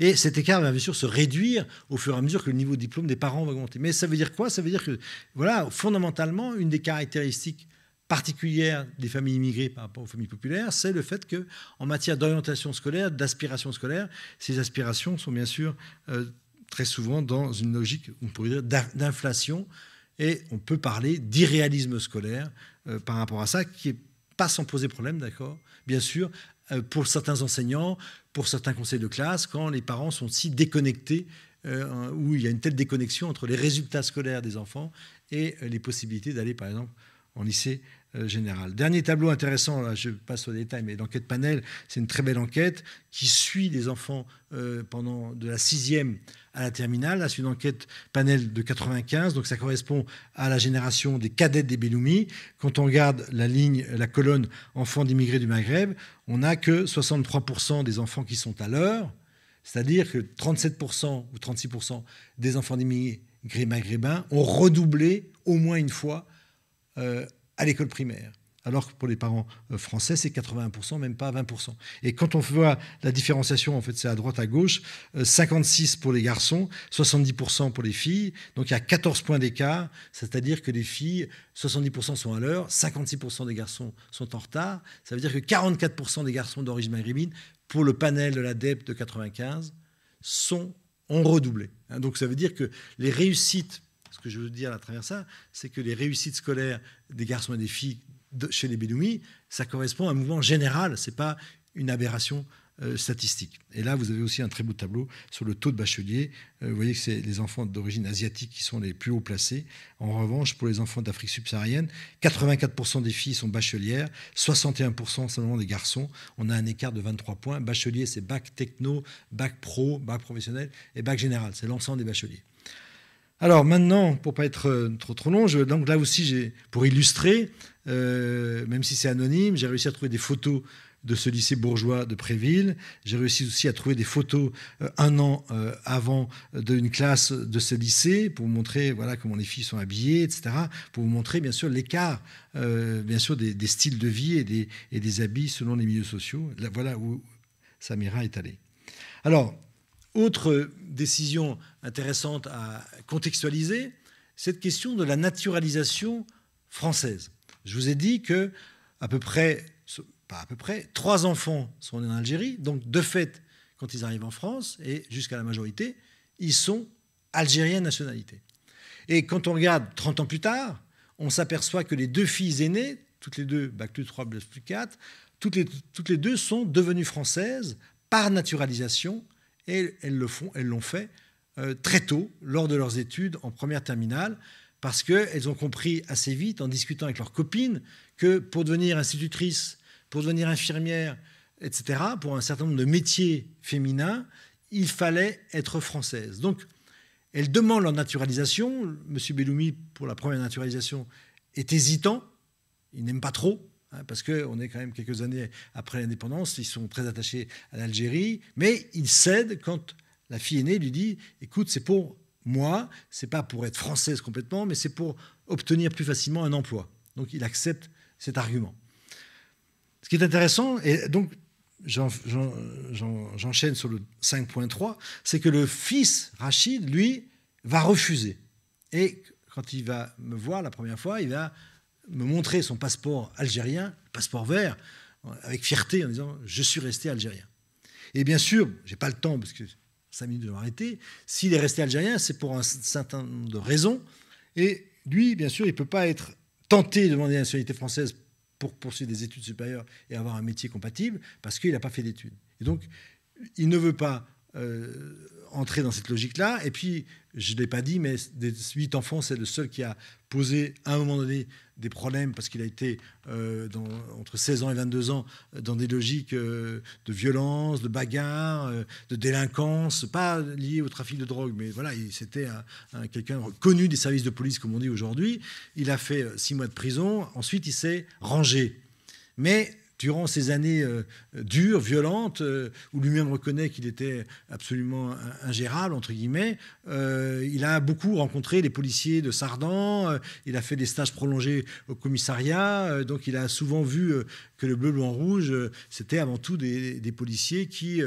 Et cet écart va bien sûr se réduire au fur et à mesure que le niveau de diplôme des parents va augmenter. Mais ça veut dire quoi Ça veut dire que, voilà, fondamentalement, une des caractéristiques particulière des familles immigrées par rapport aux familles populaires, c'est le fait que, en matière d'orientation scolaire, d'aspiration scolaire, ces aspirations sont bien sûr euh, très souvent dans une logique, on pourrait dire, d'inflation, et on peut parler d'irréalisme scolaire euh, par rapport à ça, qui est pas sans poser problème, d'accord Bien sûr, euh, pour certains enseignants, pour certains conseils de classe, quand les parents sont si déconnectés, où il y a une telle déconnexion entre les résultats scolaires des enfants et les possibilités d'aller, par exemple, en lycée euh, général. Dernier tableau intéressant, là, je passe au détail, mais l'enquête panel, c'est une très belle enquête qui suit les enfants euh, pendant de la sixième à la terminale. Là, c'est une enquête panel de 95, donc ça correspond à la génération des cadettes des Belloumi. Quand on regarde la ligne, la colonne enfants d'immigrés du Maghreb, on n'a que 63% des enfants qui sont à l'heure, c'est-à-dire que 37% ou 36% des enfants d'immigrés maghrébins ont redoublé au moins une fois euh, à l'école primaire. Alors que pour les parents euh, français, c'est 80 même pas 20%. Et quand on voit la différenciation, en fait, c'est à droite, à gauche, 56 euh, pour les garçons, 70% pour les filles. Donc il y a 14 points d'écart, c'est-à-dire que les filles, 70% sont à l'heure, 56% des garçons sont en retard. Ça veut dire que 44% des garçons d'origine maghrébine, pour le panel de l'ADEP de 95, sont, ont redoublé. Hein, donc ça veut dire que les réussites ce que je veux dire à travers ça, c'est que les réussites scolaires des garçons et des filles chez les Bédouis, ça correspond à un mouvement général, ce n'est pas une aberration euh, statistique. Et là, vous avez aussi un très beau tableau sur le taux de bacheliers. Euh, vous voyez que c'est les enfants d'origine asiatique qui sont les plus haut placés. En revanche, pour les enfants d'Afrique subsaharienne, 84% des filles sont bachelières, 61% seulement des garçons. On a un écart de 23 points. Bachelier, c'est bac techno, bac pro, bac professionnel et bac général. C'est l'ensemble des bacheliers. Alors maintenant, pour pas être euh, trop trop long, donc là aussi, pour illustrer, euh, même si c'est anonyme, j'ai réussi à trouver des photos de ce lycée bourgeois de Préville. J'ai réussi aussi à trouver des photos euh, un an avant d'une classe de ce lycée pour montrer voilà comment les filles sont habillées, etc. Pour vous montrer bien sûr l'écart, bien sûr des, styles de vie et des, et des habits selon les milieux sociaux. voilà où Samira est allée. Alors, autre décision intéressante à contextualiser, cette question de la naturalisation française. Je vous ai dit que à peu près, pas à peu près, trois enfants sont nés en Algérie, donc de fait, quand ils arrivent en France, et jusqu'à la majorité, ils sont algériens nationalité. Et quand on regarde 30 ans plus tard, on s'aperçoit que les deux filles aînées, toutes les deux, Bactu 3, 4, toutes les, toutes les deux sont devenues françaises par naturalisation et elles le font, elles l'ont fait euh, très tôt, lors de leurs études, en première terminale, parce qu'elles ont compris assez vite, en discutant avec leurs copines, que pour devenir institutrice, pour devenir infirmière, etc., pour un certain nombre de métiers féminins, il fallait être française. Donc, elles demandent leur naturalisation. Monsieur Belloumi, pour la première naturalisation, est hésitant. Il n'aime pas trop. Hein, parce qu'on est quand même quelques années après l'indépendance, ils sont très attachés à l'Algérie, mais ils cèdent quand la fille aînée lui dit écoute, c'est pour moi, c'est pas pour être française complètement, mais c'est pour obtenir plus facilement un emploi. Donc il accepte cet argument. Ce qui est intéressant, et donc j'enchaîne sur le 5.3, c'est que le fils Rachid, lui, va refuser. Et quand il va me voir la première fois, il va me montrer son passeport algérien, passeport vert, avec fierté en disant je suis resté algérien. Et bien sûr, j'ai pas le temps parce que cinq minutes de m'arrêter. S'il est resté algérien, c'est pour un certain nombre de raisons. Et lui, bien sûr, il peut pas être tenté de demander la nationalité française pour poursuivre des études supérieures et avoir un métier compatible parce qu'il n'a pas fait d'études. Et donc, il ne veut pas euh, entrer dans cette logique-là. Et puis, je ne l'ai pas dit, mais des huit enfants, c'est le seul qui a posé à un moment donné des problèmes parce qu'il a été euh, dans, entre 16 ans et 22 ans dans des logiques euh, de violence, de bagarre, euh, de délinquance, pas liées au trafic de drogue, mais voilà, c'était un, un quelqu'un connu des services de police, comme on dit aujourd'hui. Il a fait six mois de prison. Ensuite, il s'est rangé. Mais durant ces années euh, dures, violentes, euh, où lui-même reconnaît qu'il était absolument ingérable, entre guillemets, euh, il a beaucoup rencontré les policiers de Sardan, il a fait des stages prolongés au commissariat, donc il a souvent vu que le bleu, blanc, rouge, c'était avant tout des, policiers qui,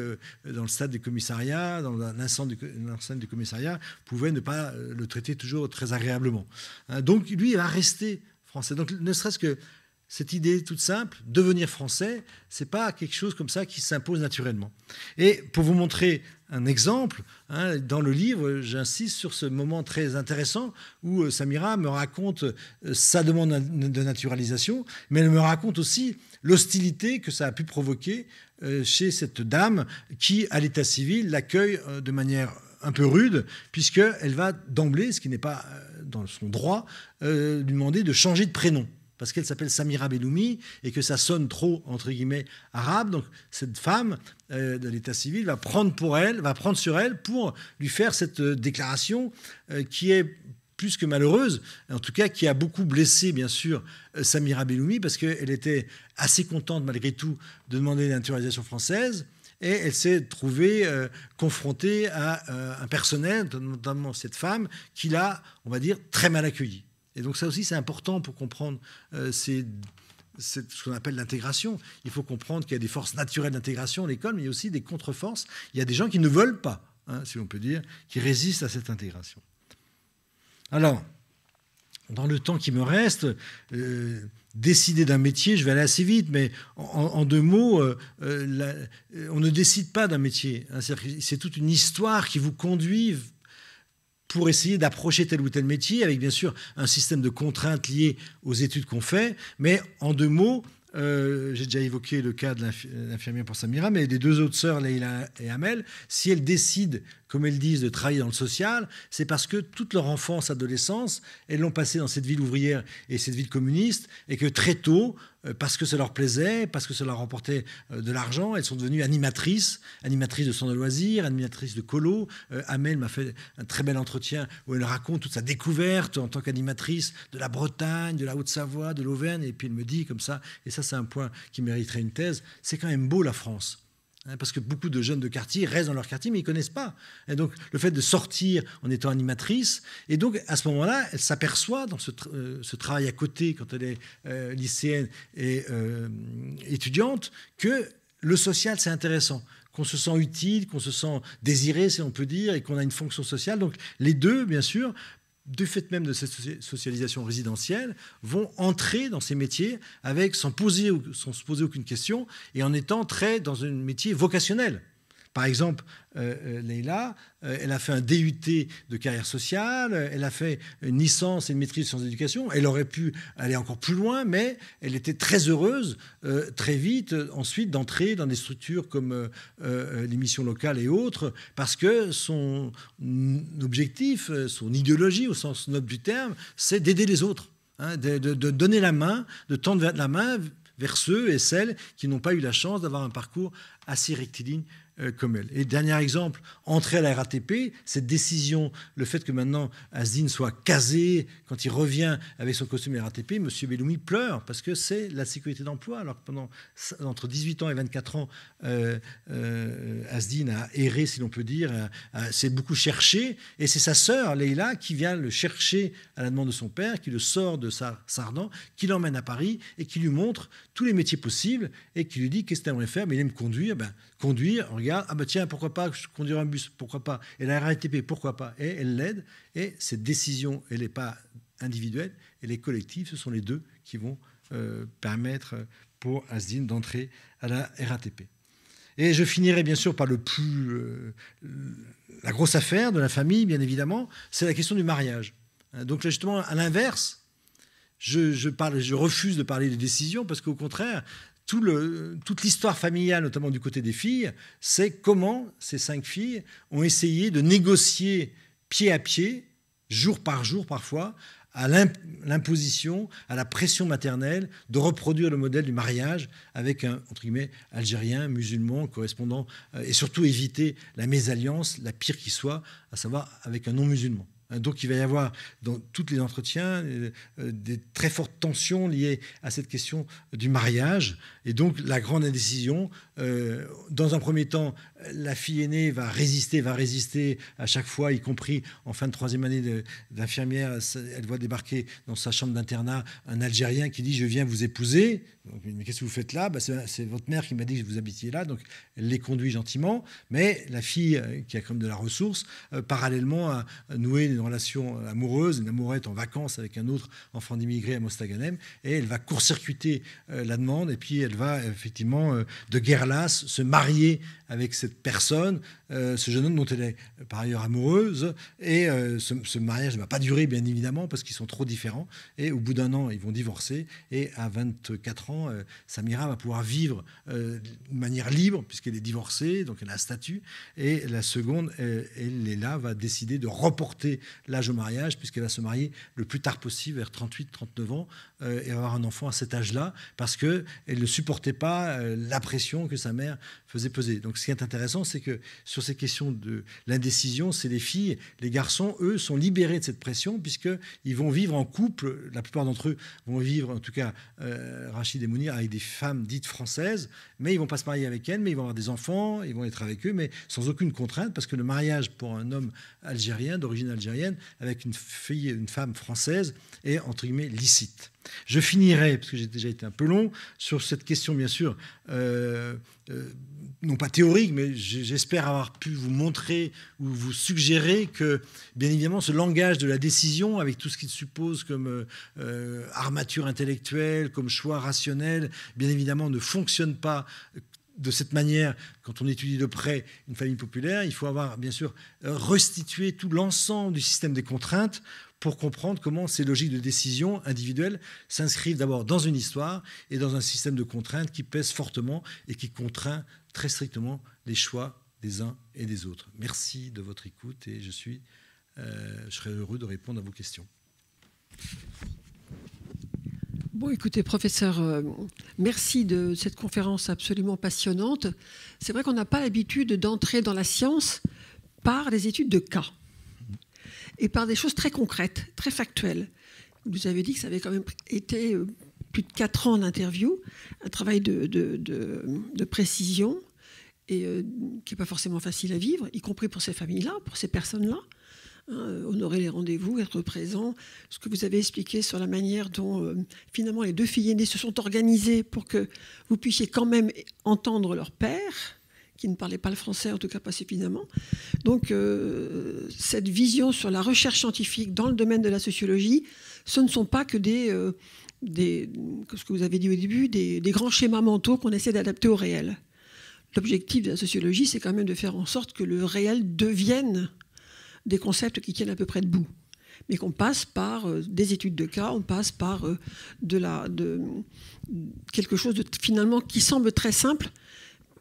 dans le stade des commissariats, dans l'enceinte du, du, commissariat, pouvaient ne pas le traiter toujours très agréablement. Hein. donc lui, il va rester français. Donc ne serait-ce que cette idée toute simple, devenir français, c'est pas quelque chose comme ça qui s'impose naturellement. Et pour vous montrer un exemple, hein, dans le livre, j'insiste sur ce moment très intéressant où euh, Samira me raconte euh, sa demande de naturalisation, mais elle me raconte aussi l'hostilité que ça a pu provoquer euh, chez cette dame qui, à l'état civil, l'accueille de manière un peu rude, puisqu'elle va d'emblée, ce qui n'est pas dans son droit, lui demander de changer de prénom parce qu'elle s'appelle Samira Beloumi et que ça sonne trop, entre guillemets, arabe. Donc cette femme euh, de l'état civil va prendre pour elle, va prendre sur elle pour lui faire cette euh, déclaration euh, qui est plus que malheureuse, en tout cas qui a beaucoup blessé bien sûr Samira Beloumi parce qu'elle était assez contente malgré tout de demander la naturalisation française et elle s'est trouvée confrontée à un personnel, notamment cette femme, qui l'a, on va dire, très mal accueillie. Et donc ça aussi, c'est important pour comprendre euh, c'est ce qu'on appelle l'intégration. Il faut comprendre qu'il y a des forces naturelles d'intégration à l'école, mais il y a aussi des contre-forces. Il y a des gens qui ne veulent pas, hein, si on peut dire, qui résistent à cette intégration. Alors, dans le temps qui me reste, euh, décider d'un métier, je vais aller assez vite, mais en, deux mots, euh, on ne décide pas d'un métier. c'est toute une histoire qui vous conduit pour essayer d'approcher tel ou tel métier, avec bien sûr un système de contraintes liées aux études qu'on fait. Mais en deux mots, euh, j'ai déjà évoqué le cas de l'infirmière pour Samira, mais des deux autres sœurs, Leila et Amel, si elles décident comme elles disent, de travailler dans le social, c'est parce que toute leur enfance, adolescence, elles l'ont passée dans cette ville ouvrière et cette ville communiste, et que très tôt, euh, parce que ça leur plaisait, parce que ça leur remportait euh, de l'argent, elles sont devenues animatrices, animatrices de centres de loisirs, animatrices de colo. Euh, Amel m'a fait un très bel entretien où elle raconte toute sa découverte en tant qu'animatrice de la Bretagne, de la Haute-Savoie, de l'Auvergne, et puis elle me dit comme ça, et ça c'est un point qui mériterait une thèse, c'est quand même beau la France. Hein, parce que beaucoup de jeunes de quartier restent dans leur quartier, mais ils ne connaissent pas. Et donc, le fait de sortir en étant animatrice, et donc à ce moment-là, elle s'aperçoit dans ce, euh, travail à côté, quand elle est euh, lycéenne et euh, étudiante, que le social, c'est intéressant, qu'on se sent utile, qu'on se sent désiré, si on peut dire, et qu'on a une fonction sociale. Donc, les deux, bien sûr, du fait même de cette socialisation résidentielle, vont entrer dans ces métiers avec sans, poser, sans se poser aucune question et en étant très dans un métier vocationnel. Par exemple, euh, euh, Leïla, euh, elle a fait un DUT de carrière sociale, elle a fait une licence et une maîtrise en d'éducation. Elle aurait pu aller encore plus loin, mais elle était très heureuse très vite ensuite d'entrer dans des structures comme les missions locales et autres, parce que son objectif, son idéologie au sens noble du terme, c'est d'aider les autres, hein, de, de donner la main, de tendre la main vers ceux et celles qui n'ont pas eu la chance d'avoir un parcours assez rectiligne euh, comme elle. Et dernier exemple, entrer à la RATP, cette décision, le fait que maintenant Asdin soit casé quand il revient avec son costume RATP, M. Belloumi pleure parce que c'est la sécurité d'emploi. Alors que pendant entre 18 ans et 24 ans, euh, euh a erré, si l'on peut dire, s'est beaucoup cherché. Et c'est sa sœur, Leïla, qui vient le chercher à la demande de son père, qui le sort de sa Sardan, qui l'emmène à Paris et qui lui montre tous les métiers possibles et qui lui dit qu'est-ce que tu aimerais faire, mais il aime conduire. Ben, conduire, on regarde, ah bah tiens, pourquoi pas conduire un bus, pourquoi pas, et la RATP, pourquoi pas, et elle l'aide, et cette décision, elle n'est pas individuelle, elle est collective, ce sont les deux qui vont euh, permettre euh, pour Asdine d'entrer à la RATP. Et je finirai bien sûr par le plus, euh, la grosse affaire de la famille, bien évidemment, c'est la question du mariage. Hein, donc justement, à l'inverse, je, je refuse de parler des décisions parce qu'au contraire, toute l'histoire familiale, notamment du côté des filles, c'est comment ces cinq filles ont essayé de négocier pied à pied, jour par jour parfois, à l'imposition, à la pression maternelle, de reproduire le modèle du mariage avec un, entre guillemets, algérien, musulman, correspondant, euh, et surtout éviter la mésalliance, la pire qui soit, à savoir avec un non-musulman. Hein, donc il va y avoir dans tous les entretiens euh, euh, des très fortes tensions liées à cette question du mariage. Et donc la grande indécision, euh, dans un premier temps, la fille aînée va résister, va résister à chaque fois, y compris en fin de troisième année d'infirmière. Elle voit débarquer dans sa chambre d'internat un Algérien qui dit Je viens vous épouser. mais qu'est-ce que vous faites là bah, C'est votre mère qui m'a dit que vous habitiez là. Donc elle les conduit gentiment. Mais la fille, euh, qui a quand même de la ressource, euh, parallèlement a noué une relation euh, amoureuse, une amourette en vacances avec un autre enfant d'immigré à Mostaganem. Et elle va court-circuiter la demande. Et puis elle va effectivement, de guerre lasse, se marier avec cette personne euh, ce jeune homme dont elle est euh, par ailleurs amoureuse. Et euh, ce, mariage ne va pas durer, bien évidemment, parce qu'ils sont trop différents. Et au bout d'un an, ils vont divorcer. Et à 24 ans, Samira va pouvoir vivre de manière libre, puisqu'elle est divorcée, donc elle a un statut. Et la seconde, elle est là, va décider de reporter l'âge au mariage, puisqu'elle va se marier le plus tard possible, vers 38-39 ans, et avoir un enfant à cet âge-là, parce qu'elle ne supportait pas la pression que sa mère faisait peser. Donc ce qui est intéressant, c'est que sur ces questions de l'indécision, c'est les filles. Les garçons, eux, sont libérés de cette pression puisqu'ils vont vivre en couple. La plupart d'entre eux vont vivre, en tout cas euh, Rachid et Mounir, avec des femmes dites françaises mais ils vont pas se marier avec elle, mais ils vont avoir des enfants, ils vont être avec eux, mais sans aucune contrainte, parce que le mariage pour un homme algérien, d'origine algérienne, avec une fille, une femme française, est entre guillemets licite. Je finirai, parce que j'ai déjà été un peu long, sur cette question, bien sûr, euh, euh, non pas théorique, mais j'espère avoir pu vous montrer ou vous suggérer que, bien évidemment, ce langage de la décision, avec tout ce qu'il suppose comme euh, armature intellectuelle, comme choix rationnel, bien évidemment, ne fonctionne pas de cette manière, quand on étudie de près une famille populaire, il faut avoir, bien sûr, euh, restitué tout l'ensemble du système des contraintes pour comprendre comment ces logiques de décision individuelles s'inscrivent d'abord dans une histoire et dans un système de contraintes qui pèse fortement et qui contraint très strictement les choix des uns et des autres. Merci de votre écoute et je, suis, euh, je serai heureux de répondre à vos questions.
Bon, écoutez, professeur, euh, merci de cette conférence absolument passionnante. C'est vrai qu'on n'a pas l'habitude d'entrer dans la science par des études de cas et par des choses très concrètes, très factuelles. Vous avez dit que ça avait quand même été euh, plus de 4 ans d'interview, un travail de, de, de, précision et euh, qui n'est pas forcément facile à vivre, y compris pour ces familles-là, pour ces personnes-là. Hein, euh, honorer les rendez-vous, être présent. Ce que vous avez expliqué sur la manière dont euh, finalement les deux filles aînées se sont organisées pour que vous puissiez quand même entendre leur père qui ne parlait pas le français, en tout cas pas suffisamment. Donc euh, cette vision sur la recherche scientifique dans le domaine de la sociologie, ce ne sont pas que des, ce que vous avez dit au début, des grands schémas mentaux qu'on essaie d'adapter au réel. L'objectif de la sociologie, c'est quand même de faire en sorte que le réel devienne des concepts qui tiennent à peu près debout mais qu'on passe par euh, des études de cas, on passe par euh, de la, de, quelque chose de finalement qui semble très simple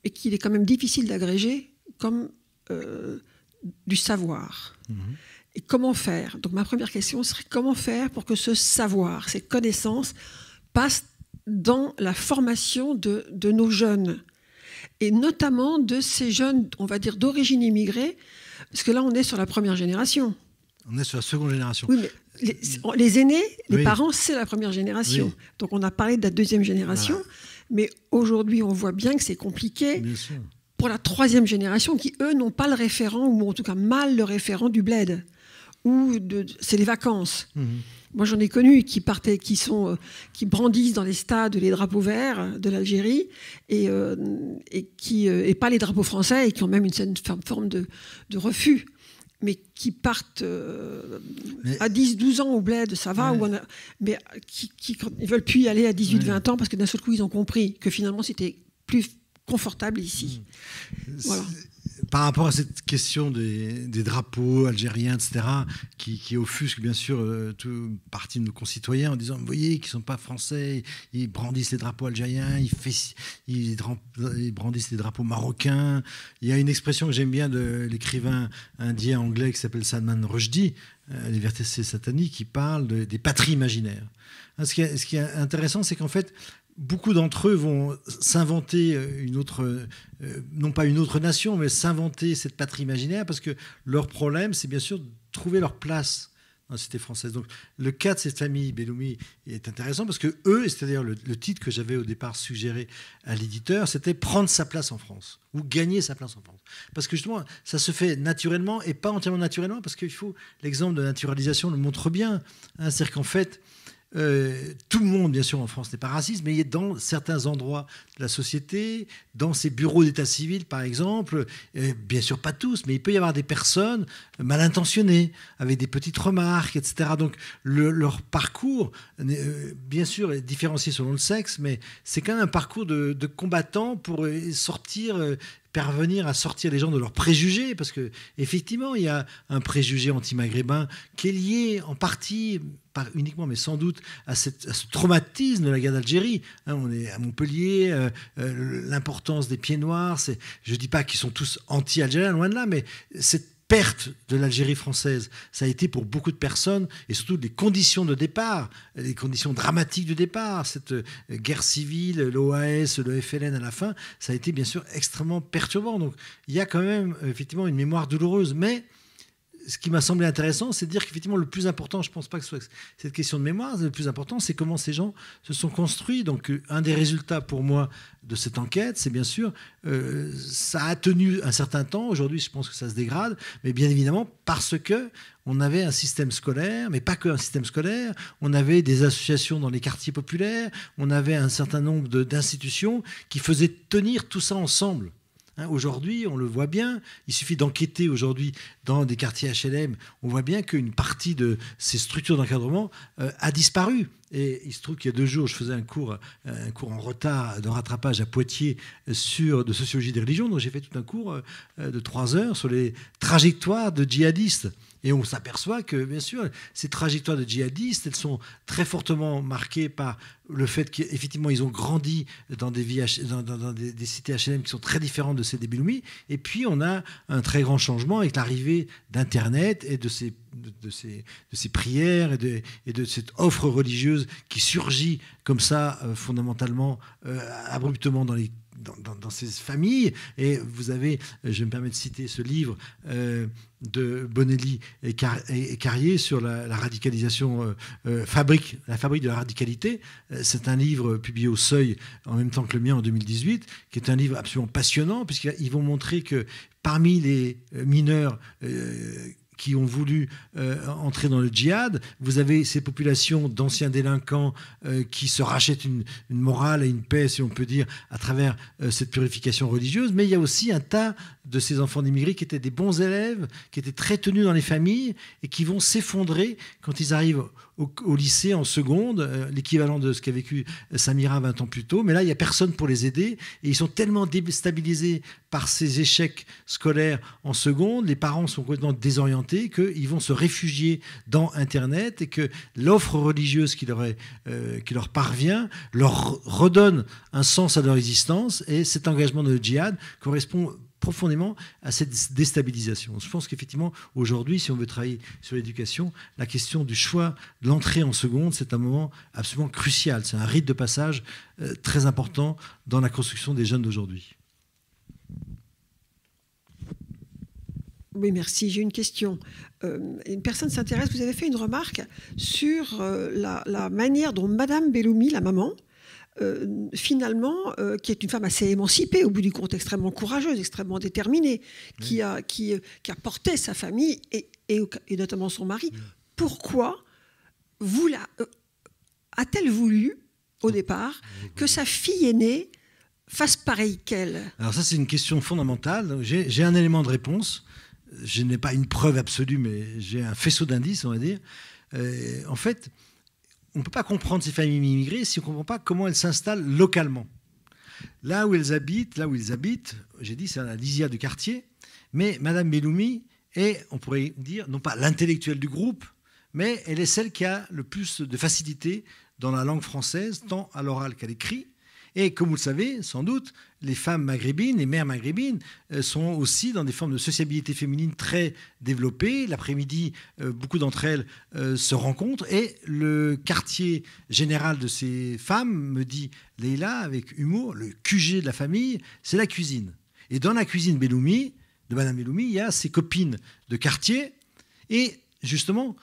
et qu'il est quand même difficile d'agréger comme euh, du savoir. Mm-hmm. Et comment faire Donc ma première question serait comment faire pour que ce savoir, ces connaissances passe dans la formation de nos jeunes et notamment de ces jeunes, on va dire, d'origine immigrée, parce que là, on est sur la première génération.
On est sur la seconde génération. Oui,
mais les, aînés, les parents, c'est la première génération. Donc on a parlé de la deuxième génération, mais aujourd'hui, on voit bien que c'est compliqué. Pour la troisième génération, qui eux n'ont pas le référent, ou en tout cas mal le référent du bled, ou c'est les vacances. Mhm. Moi, j'en ai connu qui partaient, qui sont, euh, qui brandissent dans les stades les drapeaux verts euh, de l'Algérie et, euh, qui et pas les drapeaux français et qui ont même une certaine forme de, refus, mais qui partent à 10-12 ans au bled, ça va, mais qui, ne veulent plus y aller à 18-20 ans parce que d'un seul coup ils ont compris que finalement c'était plus confortable ici. Mmh. Voilà
par rapport à cette question des, drapeaux algériens, etc., qui, offusquent bien sûr toute euh, tout, partie de nos concitoyens en disant, vous voyez, qu'ils ne sont pas français, ils brandissent les drapeaux algériens, ils, brandissent les drapeaux marocains. Il y a une expression que j'aime bien de l'écrivain indien anglais qui s'appelle Salman Rushdie, euh, Les satanique », sataniques, qui parle des patries imaginaires. Hein, ce qui est intéressant, c'est qu'en fait, beaucoup d'entre eux vont s'inventer euh, une autre, euh, euh, non pas une autre nation, mais s'inventer cette patrie imaginaire, parce que leur problème, c'est bien sûr de trouver leur place dans la société française. Donc le cas de cette famille Bellamy est intéressant, parce que eux, c'est-à-dire le, titre que j'avais au départ suggéré à l'éditeur, c'était Prendre sa place en France, ou Gagner sa place en France. Parce que justement, ça se fait naturellement, et pas entièrement naturellement, parce qu'il faut, l'exemple de naturalisation le montre bien, hein, c'est-à-dire qu'en fait, euh, tout le monde, bien sûr, en France n'est pas raciste, mais il est dans certains endroits de la société, dans ces bureaux d'état civil, par exemple, euh, bien sûr pas tous, mais il peut y avoir des personnes mal intentionnées, avec des petites remarques, etc. Donc leur parcours, euh, bien sûr, est différencié selon le sexe, mais c'est quand même un parcours de, de combattants pour sortir parvenir à sortir les gens de leurs préjugés, parce que effectivement, il y a un préjugé anti-maghrébin qui est lié en partie, pas uniquement, mais sans doute, à, ce traumatisme de la guerre d'Algérie. Hein. on est à Montpellier, euh, euh, l'importance des pieds noirs, je ne dis pas qu'ils sont tous anti-algériens, loin de là, mais cette perte de l'Algérie française, ça a été pour beaucoup de personnes, et surtout les conditions de départ, les conditions dramatiques de départ, cette euh, guerre civile, l'OAS, le FLN à la fin, ça a été bien sûr extrêmement perturbant. Donc il y a quand même effectivement une mémoire douloureuse, mais ce qui m'a semblé intéressant, c'est de dire qu'effectivement, le plus important, je ne pense pas que ce soit cette question de mémoire, le plus important, c'est comment ces gens se sont construits. Donc, euh, un des résultats pour moi de cette enquête, c'est bien sûr, euh, ça a tenu un certain temps. Aujourd'hui, je pense que ça se dégrade, mais bien évidemment, parce que on avait un système scolaire, mais pas que un système scolaire. On avait des associations dans les quartiers populaires, on avait un certain nombre d'institutions qui faisaient tenir tout ça ensemble. Hein, aujourd'hui, on le voit bien, il suffit d'enquêter aujourd'hui dans des quartiers HLM, on voit bien qu'une partie de ces structures d'encadrement euh, a disparu. Et il se trouve qu'il y a deux jours, je faisais un cours, euh, un cours en retard de rattrapage à Poitiers euh, sur de sociologie des religions. Donc j'ai fait tout un cours de trois heures sur les trajectoires de djihadistes. Et on s'aperçoit que, bien sûr, ces trajectoires de djihadistes, elles sont très fortement marquées par le fait qu'effectivement, ils ont grandi dans des, villes, dans, des, cités HLM qui sont très différentes de celles des Biloumi. Et puis, on a un très grand changement avec l'arrivée d'Internet et de ces, prières et de, cette offre religieuse qui surgit comme ça, euh, fondamentalement, euh, abruptement dans les dans, ces familles. Et vous avez, euh, je me permets de citer ce livre euh, de Bonelli et, Carrier sur la, radicalisation euh, fabrique, la fabrique de la radicalité. C'est un livre publié au Seuil en même temps que le mien en 2018, qui est un livre absolument passionnant, puisqu'ils vont montrer que parmi les mineurs qui ont voulu euh, entrer dans le djihad. Vous avez ces populations d'anciens délinquants euh, qui se rachètent une, morale et une paix, si on peut dire, à travers euh, cette purification religieuse. Mais il y a aussi un tas de ces enfants d'immigrés qui étaient des bons élèves, qui étaient très tenus dans les familles et qui vont s'effondrer quand ils arrivent au, lycée, en seconde, euh, l'équivalent de ce qu'a vécu euh, Samira 20 ans plus tôt. Mais là, il n'y a personne pour les aider. Et ils sont tellement déstabilisés par ces échecs scolaires en seconde, les parents sont complètement désorientés qu'ils vont se réfugier dans Internet et que l'offre religieuse euh, qui leur, parvient leur redonne un sens à leur existence. Et cet engagement de djihad correspond profondément à cette déstabilisation. Je pense qu'effectivement, aujourd'hui, si on veut travailler sur l'éducation, la question du choix de l'entrée en seconde, c'est un moment absolument crucial. C'est un rite de passage euh, très important dans la construction des jeunes d'aujourd'hui.
Oui, merci. J'ai une question. Euh, une personne s'intéresse. Vous avez fait une remarque sur euh, la, la, manière dont Madame Belloumi, la maman, euh, finalement, euh, qui est une femme assez émancipée, au bout du compte, extrêmement courageuse, extrêmement déterminée, qui, a, euh, qui, a porté sa famille et, notamment son mari. Pourquoi vous la, a-t-elle voulu, au départ, que sa fille aînée fasse pareil qu'elle
Alors ça, c'est une question fondamentale. J'ai un élément de réponse. Je n'ai pas une preuve absolue, mais j'ai un faisceau d'indices, on va dire. en fait, on ne peut pas comprendre ces familles immigrées si on ne comprend pas comment elles s'installent localement. Là où elles habitent, là où elles habitent, j'ai dit c'est à la lisière du quartier, mais Madame Belloumi est, on pourrait dire, non pas l'intellectuelle du groupe, mais elle est celle qui a le plus de facilité dans la langue française, tant à l'oral qu'à l'écrit. Et comme vous le savez, sans doute, les femmes maghrébines, les mères maghrébines, euh, sont aussi dans des formes de sociabilité féminine très développées. L'après-midi, euh, beaucoup d'entre elles euh, se rencontrent et le quartier général de ces femmes, me dit Leïla avec humour, le QG de la famille, c'est la cuisine. Et dans la cuisine Beloumi de Madame Belloumi, il y a ses copines de quartier et justement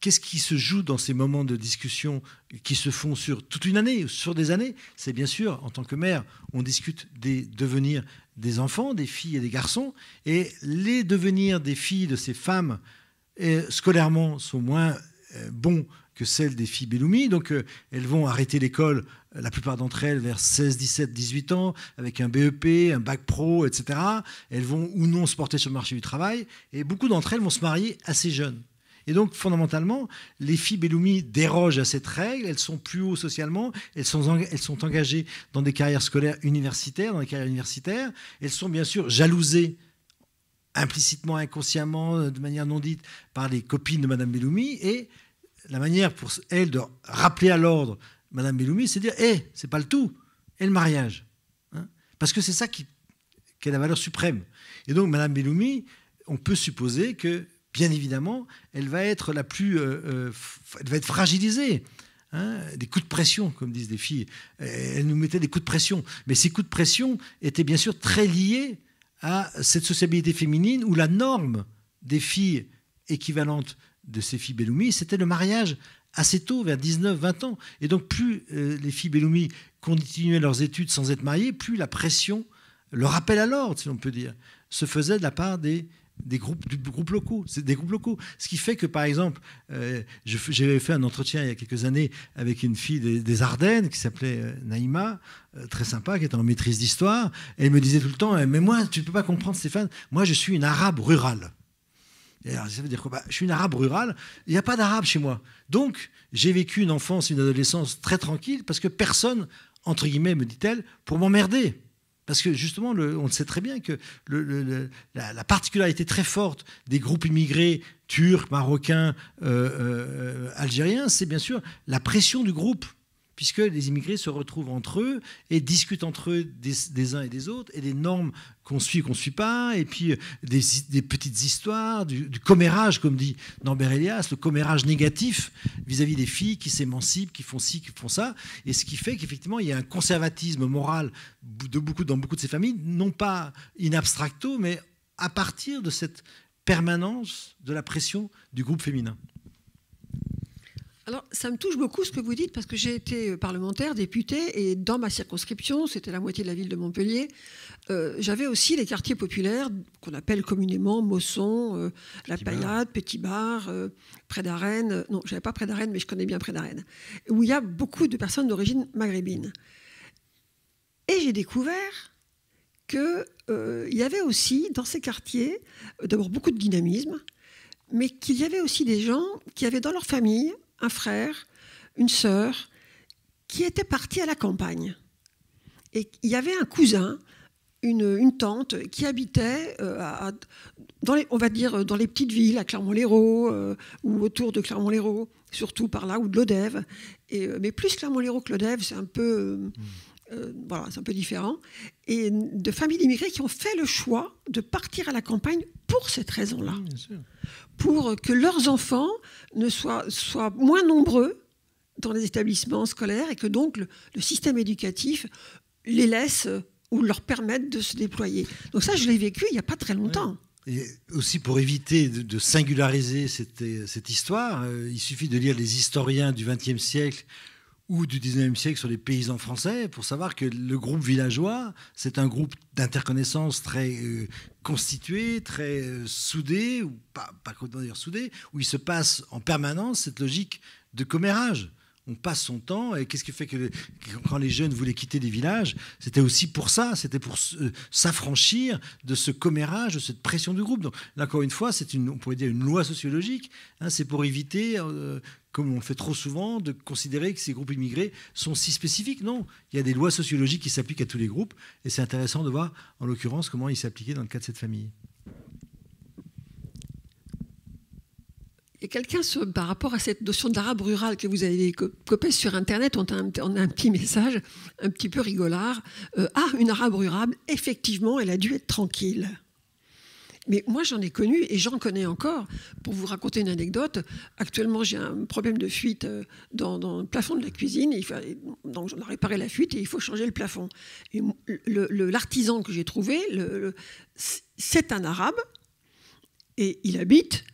Qu'est-ce qui se joue dans ces moments de discussion qui se font sur toute une année, ou sur des années C'est bien sûr, en tant que mère, on discute des devenirs des enfants, des filles et des garçons, et les devenirs des filles de ces femmes euh, scolairement sont moins euh, bons que celles des filles Bellumi. Donc euh, elles vont arrêter l'école, la plupart d'entre elles, vers 16, 17, 18 ans, avec un BEP, un bac pro, etc. Elles vont ou non se porter sur le marché du travail, et beaucoup d'entre elles vont se marier assez jeunes. Et donc, fondamentalement, les filles Bellumi dérogent à cette règle, elles sont plus haut socialement, elles sont, elles sont engagées dans des carrières scolaires universitaires, dans des carrières universitaires, elles sont bien sûr jalousées implicitement, inconsciemment, euh, de manière non dite, par les copines de Madame Bellumi, et la manière pour elles de rappeler à l'ordre Madame Bellumi, c'est de dire, Eh, c'est pas le tout, et le mariage. Hein. Parce que c'est ça qui, qui la valeur suprême. Et donc, Madame Bellumi, on peut supposer que bien évidemment, elle va être la plus, euh, euh, elle va être fragilisée. Hein, des coups de pression, comme disent les filles. Euh, elle nous mettait des coups de pression. Mais ces coups de pression étaient bien sûr très liés à cette sociabilité féminine où la norme des filles équivalentes de ces filles Belloumi, c'était le mariage assez tôt, vers 19-20 ans. Et donc plus les filles Bellumi continuaient leurs études sans être mariées, plus la pression, le rappel à l'ordre, si l'on peut dire, se faisait de la part des, des groupes, locaux. C'est des groupes locaux. Ce qui fait que, par exemple, euh, j'avais fait un entretien il y a quelques années avec une fille des, Ardennes qui s'appelait euh, Naïma, euh, très sympa, qui était en maîtrise d'histoire. Elle me disait tout le temps Mais moi, tu ne peux pas comprendre, Stéphane, moi, je suis une arabe rurale. ça dire quoi bah, Je suis une arabe rurale, il n'y a pas d'arabe chez moi. Donc, j'ai vécu une enfance, une adolescence très tranquille parce que personne, entre guillemets, me dit-elle, pour m'emmerder. Parce que justement, on le sait très bien que la, particularité très forte des groupes immigrés turcs, marocains, euh, euh, algériens, c'est bien sûr la pression du groupe puisque les immigrés se retrouvent entre eux et discutent entre eux des, uns et des autres, et des normes qu'on suit, qu'on ne suit pas, et puis euh, des, petites histoires, du, commérage, comme dit Norbert Elias, le commérage négatif vis-à-vis des filles qui s'émancipent, qui font ci, qui font ça, et ce qui fait qu'effectivement, il y a un conservatisme moral de beaucoup, dans beaucoup de ces familles, non pas in abstracto, mais à partir de cette permanence de la pression du groupe féminin.
Alors, ça me touche beaucoup ce que vous dites, parce que j'ai été euh, parlementaire, députée, et dans ma circonscription, c'était la moitié de la ville de Montpellier, euh, j'avais aussi les quartiers populaires qu'on appelle communément Mosson, euh, La Payade, Petit Bar, près d'Arennes. Non, je n'avais pas près darène mais je connais bien près d'Arennes, où il y a beaucoup de personnes d'origine maghrébine. Et j'ai découvert qu'il y avait aussi, dans ces quartiers, d'abord beaucoup de dynamisme, mais qu'il y avait aussi des gens qui avaient dans leur famille un frère, une sœur, qui était partis à la campagne. Et il y avait un cousin, une, tante, qui habitait, euh, dans les, on va dire, dans les petites villes, à Clermont-Lérault, euh, ou autour de Clermont-Lérault, surtout par là, ou de l'Odève. Euh, mais plus Clermont-Lérault que l'Odève, c'est un peu... Hmm. Euh, voilà, c'est un peu différent, et de familles d'immigrés qui ont fait le choix de partir à la campagne pour cette raison-là, pour que leurs enfants ne soient, moins nombreux dans les établissements scolaires et que donc le, système éducatif les laisse euh, ou leur permette de se déployer. Donc ça, je l'ai vécu il n'y a pas très longtemps.
Et aussi pour éviter de, singulariser cette, cette histoire, euh, il suffit de lire les historiens du XXe siècle ou du 19e siècle sur les paysans français, pour savoir que le groupe villageois, c'est un groupe d'interconnaissance très euh, constitué, très euh, soudé, ou pas, pas d'ailleurs soudé, où il se passe en permanence cette logique de commérage on passe son temps. Et qu'est-ce qui fait que quand les jeunes voulaient quitter les villages, c'était aussi pour ça, c'était pour euh, s'affranchir de ce commérage, de cette pression du groupe. Donc encore une fois, c'est une, on pourrait dire une loi sociologique. Hein, c'est pour éviter euh, comme on fait trop souvent, de considérer que ces groupes immigrés sont si spécifiques. Non, il y a des lois sociologiques qui s'appliquent à tous les groupes, et c'est intéressant de voir, en l'occurrence, comment ils s'appliquaient dans le cas de cette famille.
Et quelqu'un, par rapport à cette notion d'arabe rural que vous avez copiée sur Internet, on a, un, petit message un petit peu rigolard. Euh, ah, une arabe rurale, effectivement, elle a dû être tranquille. Mais moi, j'en ai connu et j'en connais encore. Pour vous raconter une anecdote, actuellement, j'ai un problème de fuite euh, dans, le plafond de la cuisine. Il fallait, donc, j'en ai réparé la fuite et il faut changer le plafond. L'artisan que j'ai trouvé, c'est un arabe et il habite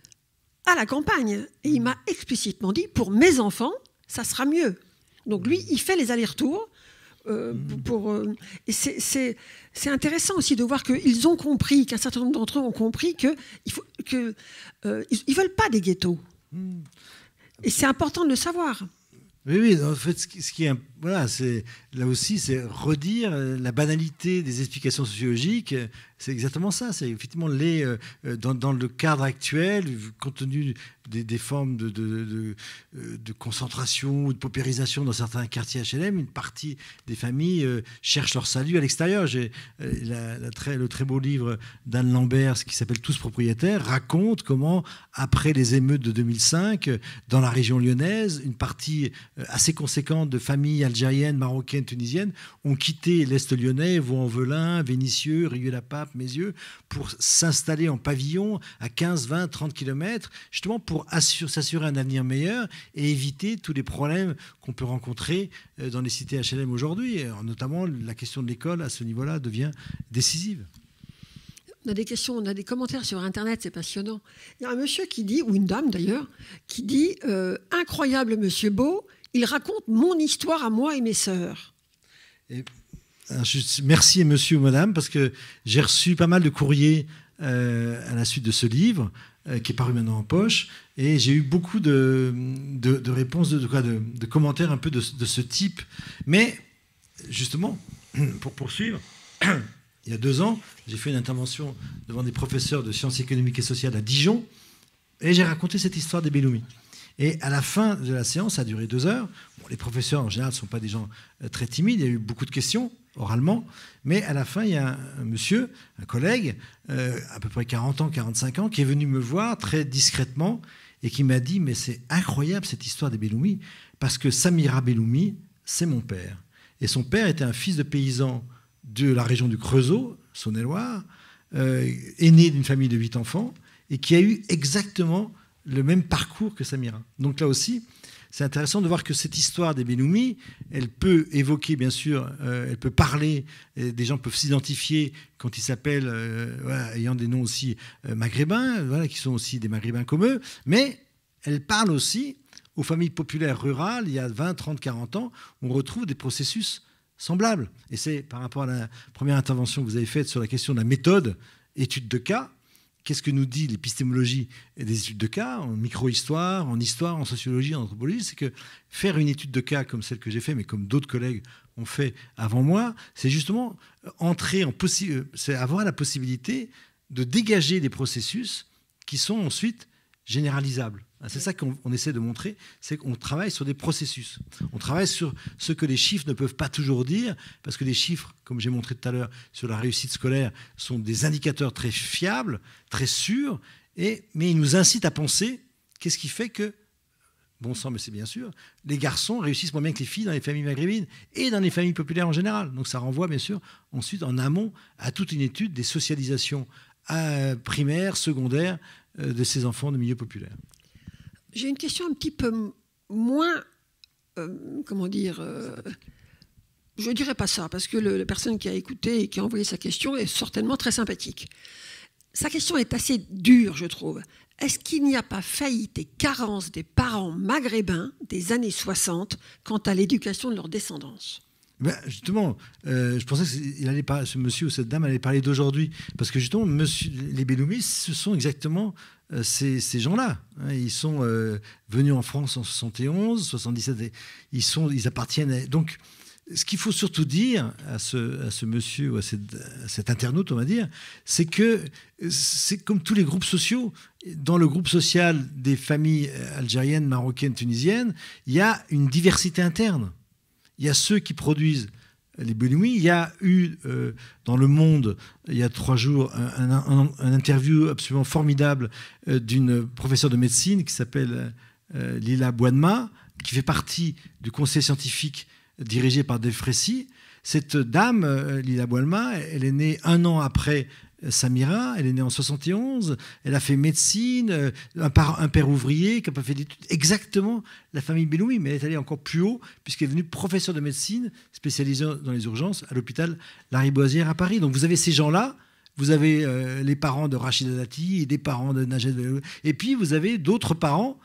à la campagne. Et il m'a explicitement dit, pour mes enfants, ça sera mieux. Donc lui, il fait les allers-retours. Euh, pour, euh, c'est intéressant aussi de voir qu'ils ont compris, qu'un certain nombre d'entre eux ont compris qu'ils que, euh, ils, veulent pas des ghettos. Hmm. Et c'est important de le savoir.
Oui, oui, en fait, ce qui est voilà, là aussi, c'est redire euh, la banalité des explications sociologiques. Euh, c'est exactement ça. C'est effectivement les euh, dans, le cadre actuel, compte tenu des, formes de, de, concentration ou de paupérisation dans certains quartiers HLM, une partie des familles cherchent leur salut à l'extérieur. le très beau livre d'Anne Lambert, qui s'appelle Tous propriétaires, raconte comment après les émeutes de 2005 dans la région lyonnaise, une partie assez conséquente de familles algériennes, marocaines, tunisiennes ont quitté l'Est lyonnais, Vaux-en-Velin, Vénissieux, Rieux-la-Pape, Mézieux, pour s'installer en pavillon à 15, 20, 30 km, justement pour s'assurer un avenir meilleur et éviter tous les problèmes qu'on peut rencontrer euh, dans les cités HLM aujourd'hui. Euh, notamment, la question de l'école à ce niveau-là devient décisive.
On a des questions, on a des commentaires sur Internet, c'est passionnant. Il y a un monsieur qui dit, ou une dame d'ailleurs, qui dit euh, Incroyable monsieur Beau, il raconte mon histoire à moi et mes sœurs.
Euh, merci monsieur ou madame, parce que j'ai reçu pas mal de courriers euh, à la suite de ce livre, euh, qui est paru maintenant en poche, et j'ai eu beaucoup de, réponses, de, commentaires un peu de, ce type. Mais justement, pour poursuivre, il y a deux ans, j'ai fait une intervention devant des professeurs de sciences économiques et sociales à Dijon, et j'ai raconté cette histoire des Belloumi. Et à la fin de la séance, ça a duré deux heures. les professeurs, en général, ne sont pas des gens euh, très timides. Il y a eu beaucoup de questions oralement. Mais à la fin, il y a un, monsieur, un collègue, euh, à peu près 40 ans, 45 ans, qui est venu me voir très discrètement et qui m'a dit, mais c'est incroyable cette histoire des Belloumi, parce que Samira Belloumi, c'est mon père. Et son père était un fils de paysan de la région du Creusot, Saône-et-Loire, euh, aîné d'une famille de huit enfants, et qui a eu exactement le même parcours que Samira. Donc là aussi, c'est intéressant de voir que cette histoire des Benoumi, elle peut évoquer, bien sûr, euh, elle peut parler, des gens peuvent s'identifier quand ils s'appellent, euh, ayant des noms aussi euh, maghrébins, qui sont aussi des maghrébins comme eux, mais elle parle aussi aux familles populaires rurales, il y a 20, 30, 40 ans, on retrouve des processus semblables. Et c'est par rapport à la première intervention que vous avez faite sur la question de la méthode, étude de cas, qu'est-ce que nous dit l'épistémologie des études de cas, en micro-histoire, en histoire, en sociologie, en anthropologie C'est que faire une étude de cas comme celle que j'ai faite, mais comme d'autres collègues ont fait avant moi, c'est justement euh, entrer en euh, c'est avoir la possibilité de dégager des processus qui sont ensuite généralisable. Ah, c'est mm. ça qu'on essaie de montrer, c'est qu'on travaille sur des processus. On travaille sur ce que les chiffres ne peuvent pas toujours dire, parce que les chiffres, comme j'ai montré tout à l'heure, sur la réussite scolaire, sont des indicateurs très fiables, très sûrs, et, mais ils nous incitent à penser qu'est-ce qui fait que, bon sang, mais c'est bien sûr, les garçons réussissent moins bien que les filles dans les familles maghrébines et dans les familles populaires en général. Donc ça renvoie, bien sûr, ensuite en amont à toute une étude des socialisations euh, primaires, secondaires, euh, de ces enfants de milieu populaire.
J'ai une question un petit peu moins, euh, comment dire, euh, Je ne dirais pas ça, parce que la personne qui a écouté et qui a envoyé sa question est certainement très sympathique. Sa question est assez dure, je trouve. Est-ce qu'il n'y a pas faillite et carence des parents maghrébins des années 60 quant à l'éducation de leur descendance
ben justement, euh, je pensais que allait pas ce monsieur ou cette dame allait parler d'aujourd'hui. Parce que justement, monsieur, les Benoumis, ce sont exactement euh, ces, gens-là. Hein. ils sont euh, venus en France en 71, 77. ils, sont, ils appartiennent Donc, ce qu'il faut surtout dire à ce, monsieur ou à, à, cet internaute, on va dire, c'est que c'est comme tous les groupes sociaux. Dans le groupe social des familles algériennes, marocaines, tunisiennes, il y a une diversité interne. Il y a ceux qui produisent les bénouis. Il y a eu euh, dans Le Monde, il y a trois jours, un, interview absolument formidable euh, d'une professeure de médecine qui s'appelle euh, Lila Boinma, qui fait partie du conseil scientifique dirigé par Dave Cette dame, Lila Boinma, elle est née un an après Samira, elle est née en 71, elle a fait médecine, euh, un, un père ouvrier qui n'a pas fait d'études, exactement la famille Benoui, mais elle est allée encore plus haut puisqu'elle est devenue professeure de médecine spécialisée dans les urgences à l'hôpital Lariboisière à Paris. Donc vous avez ces gens-là, vous avez euh, les parents de Rachida Dati et des parents de Najed et puis vous avez d'autres parents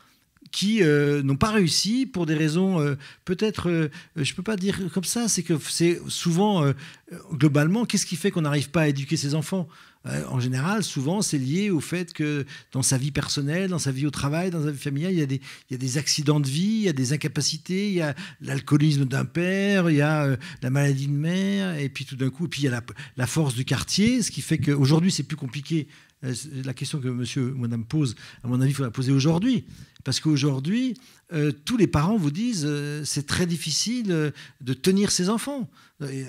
qui euh, n'ont pas réussi pour des raisons peut-être, je ne peux pas dire comme ça, c'est que c'est souvent, globalement, qu'est-ce qui fait qu'on n'arrive pas à éduquer ses enfants euh, en général, souvent, c'est lié au fait que dans sa vie personnelle, dans sa vie au travail, dans sa vie familiale, il y a des, accidents de vie, il y a des incapacités, il y a l'alcoolisme d'un père, il y a euh, la maladie de mère, et puis tout d'un coup, puis il y a la, la force du quartier, ce qui fait qu'aujourd'hui, c'est plus compliqué euh, la question que monsieur ou madame pose, à mon avis, il faut la poser aujourd'hui. Parce qu'aujourd'hui, euh, tous les parents vous disent que euh, c'est très difficile de tenir ses enfants.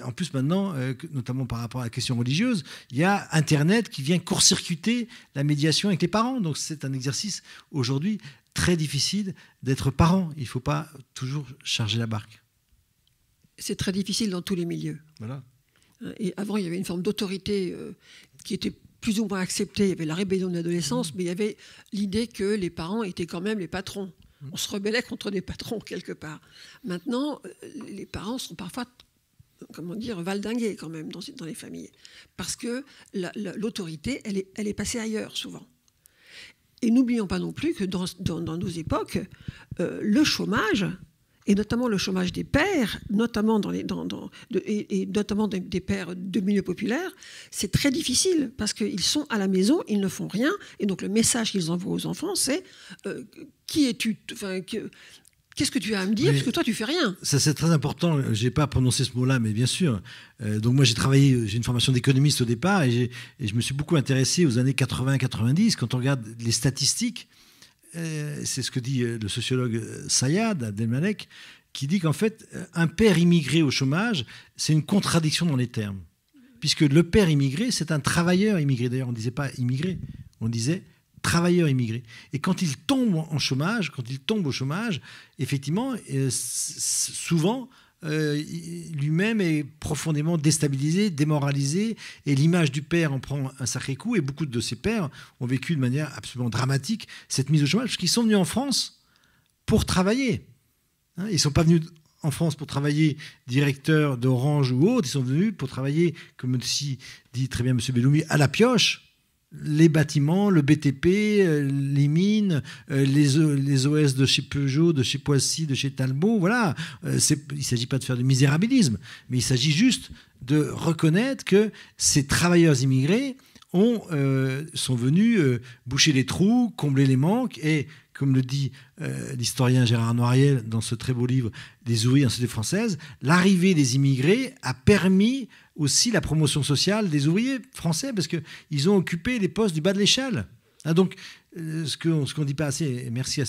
en plus, maintenant, notamment par rapport à la question religieuse, il y a Internet qui vient court-circuiter la médiation avec les parents. Donc c'est un exercice aujourd'hui très difficile d'être parent. Il ne faut pas toujours charger la barque.
C'est très difficile dans tous les milieux. Voilà. Et avant, il y avait une forme d'autorité qui était plus ou moins accepté. Il y avait la rébellion de l'adolescence, mmh. mais il y avait l'idée que les parents étaient quand même les patrons. Mmh. On se rebellait contre des patrons quelque part. Maintenant, euh, les parents sont parfois, comment dire, valdingués quand même dans, dans les familles, parce que l'autorité, elle, est, elle est passée ailleurs souvent. Et n'oublions pas non plus que dans, nos époques, euh, le chômage, et notamment le chômage des pères, notamment dans et, notamment des, pères de milieu populaire, c'est très difficile parce qu'ils sont à la maison, ils ne font rien, et donc le message qu'ils envoient aux enfants, c'est euh, qui es-tu enfin, Qu'est-ce que tu as à me dire Parce que toi, tu fais rien.
Ça, c'est très important. Je n'ai pas prononcé ce mot-là, mais bien sûr. Euh, donc, moi, j'ai travaillé, j'ai une formation d'économiste au départ, et, et, je me suis beaucoup intéressé aux années 80-90. Quand on regarde les statistiques, euh, c'est ce que dit euh, le sociologue euh, Sayad Abdelmalek, qui dit qu'en fait, un père immigré au chômage, c'est une contradiction dans les termes. Puisque le père immigré, c'est un travailleur immigré. D'ailleurs, on ne disait pas immigré, on disait travailleur immigré. Et quand il tombe en chômage, quand il tombe au chômage, effectivement, souvent, euh, lui-même est profondément déstabilisé, démoralisé, et l'image du père en prend un sacré coup, et beaucoup de ses pères ont vécu de manière absolument dramatique cette mise au chômage, parce qu'ils sont venus en France pour travailler. Hein, ils ne sont pas venus en France pour travailler directeur d'Orange ou autre, ils sont venus pour travailler, comme aussi dit très bien M. Belloumi, à la pioche, les bâtiments, le BTP, euh, les mines, euh, les, OS de chez Peugeot, de chez Poissy, de chez Talbot. Voilà, euh, il ne s'agit pas de faire du misérabilisme, mais il s'agit juste de reconnaître que ces travailleurs immigrés sont venus boucher les trous, combler les manques et comme le dit euh, l'historien Gérard Noiriel dans ce très beau livre Des ouvriers en société française, l'arrivée des immigrés a permis aussi la promotion sociale des ouvriers français parce qu'ils ont occupé les postes du bas de l'échelle. Ah, donc, euh, ce qu'on ne dit pas assez, et merci à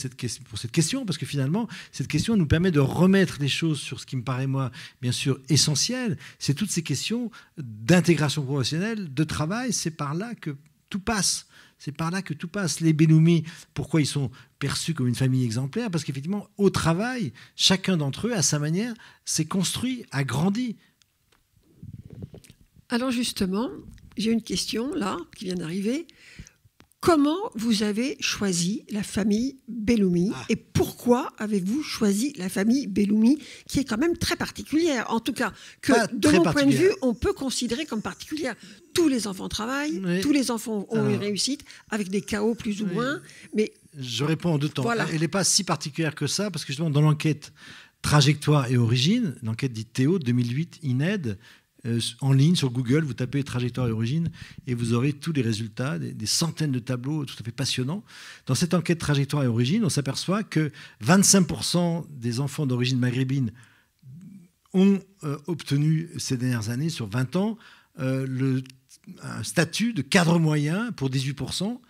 pour cette question, parce que finalement, cette question nous permet de remettre les choses sur ce qui me paraît, moi, bien sûr, essentiel. C'est toutes ces questions d'intégration professionnelle, de travail. C'est par là que tout passe. C'est par là que tout passe. Les Benoumi, pourquoi ils sont perçus comme une famille exemplaire Parce qu'effectivement, au travail, chacun d'entre eux, à sa manière, s'est construit, a grandi.
Alors justement, j'ai une question là qui vient d'arriver. Comment vous avez choisi la famille Belloumi ah. et pourquoi avez-vous choisi la famille Belloumi qui est quand même très particulière En tout cas, que de mon point de vue, on peut considérer comme particulière. Tous les enfants travaillent, tous les enfants ont ah. une réussite, avec des chaos plus ou moins. Mais
je réponds en deux temps. Elle n'est pas si particulière que ça, parce que justement, dans l'enquête Trajectoire et Origine, l'enquête dite Théo 2008, INED, euh, en ligne sur Google, vous tapez trajectoire et origine et vous aurez tous les résultats, des, centaines de tableaux tout à fait passionnants. Dans cette enquête trajectoire et origine, on s'aperçoit que 25% des enfants d'origine maghrébine ont euh, obtenu ces dernières années, sur 20 ans, euh, le, un statut de cadre moyen pour 18%,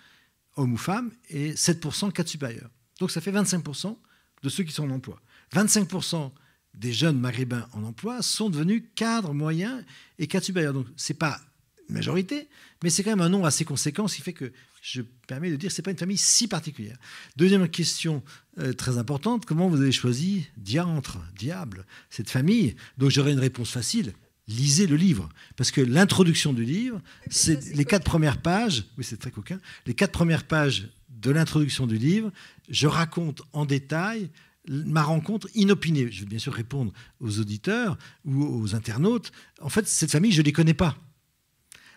hommes ou femmes, et 7% cadre supérieur. Donc ça fait 25% de ceux qui sont en emploi. 25% des jeunes maghrébins en emploi sont devenus cadres moyens et cadres supérieurs. Donc ce n'est pas majorité, mais c'est quand même un nombre assez conséquent, ce qui fait que je permets de dire que ce n'est pas une famille si particulière. Deuxième question euh, très importante, comment vous avez choisi diantre, diable, cette famille Donc j'aurais une réponse facile, lisez le livre. Parce que l'introduction du livre, c'est les quatre premières pages, oui c'est très coquin, les quatre premières pages de l'introduction du livre, je raconte en détail ma rencontre inopinée. Je vais bien sûr répondre aux auditeurs ou aux internautes. En fait, cette famille, je ne les connais pas.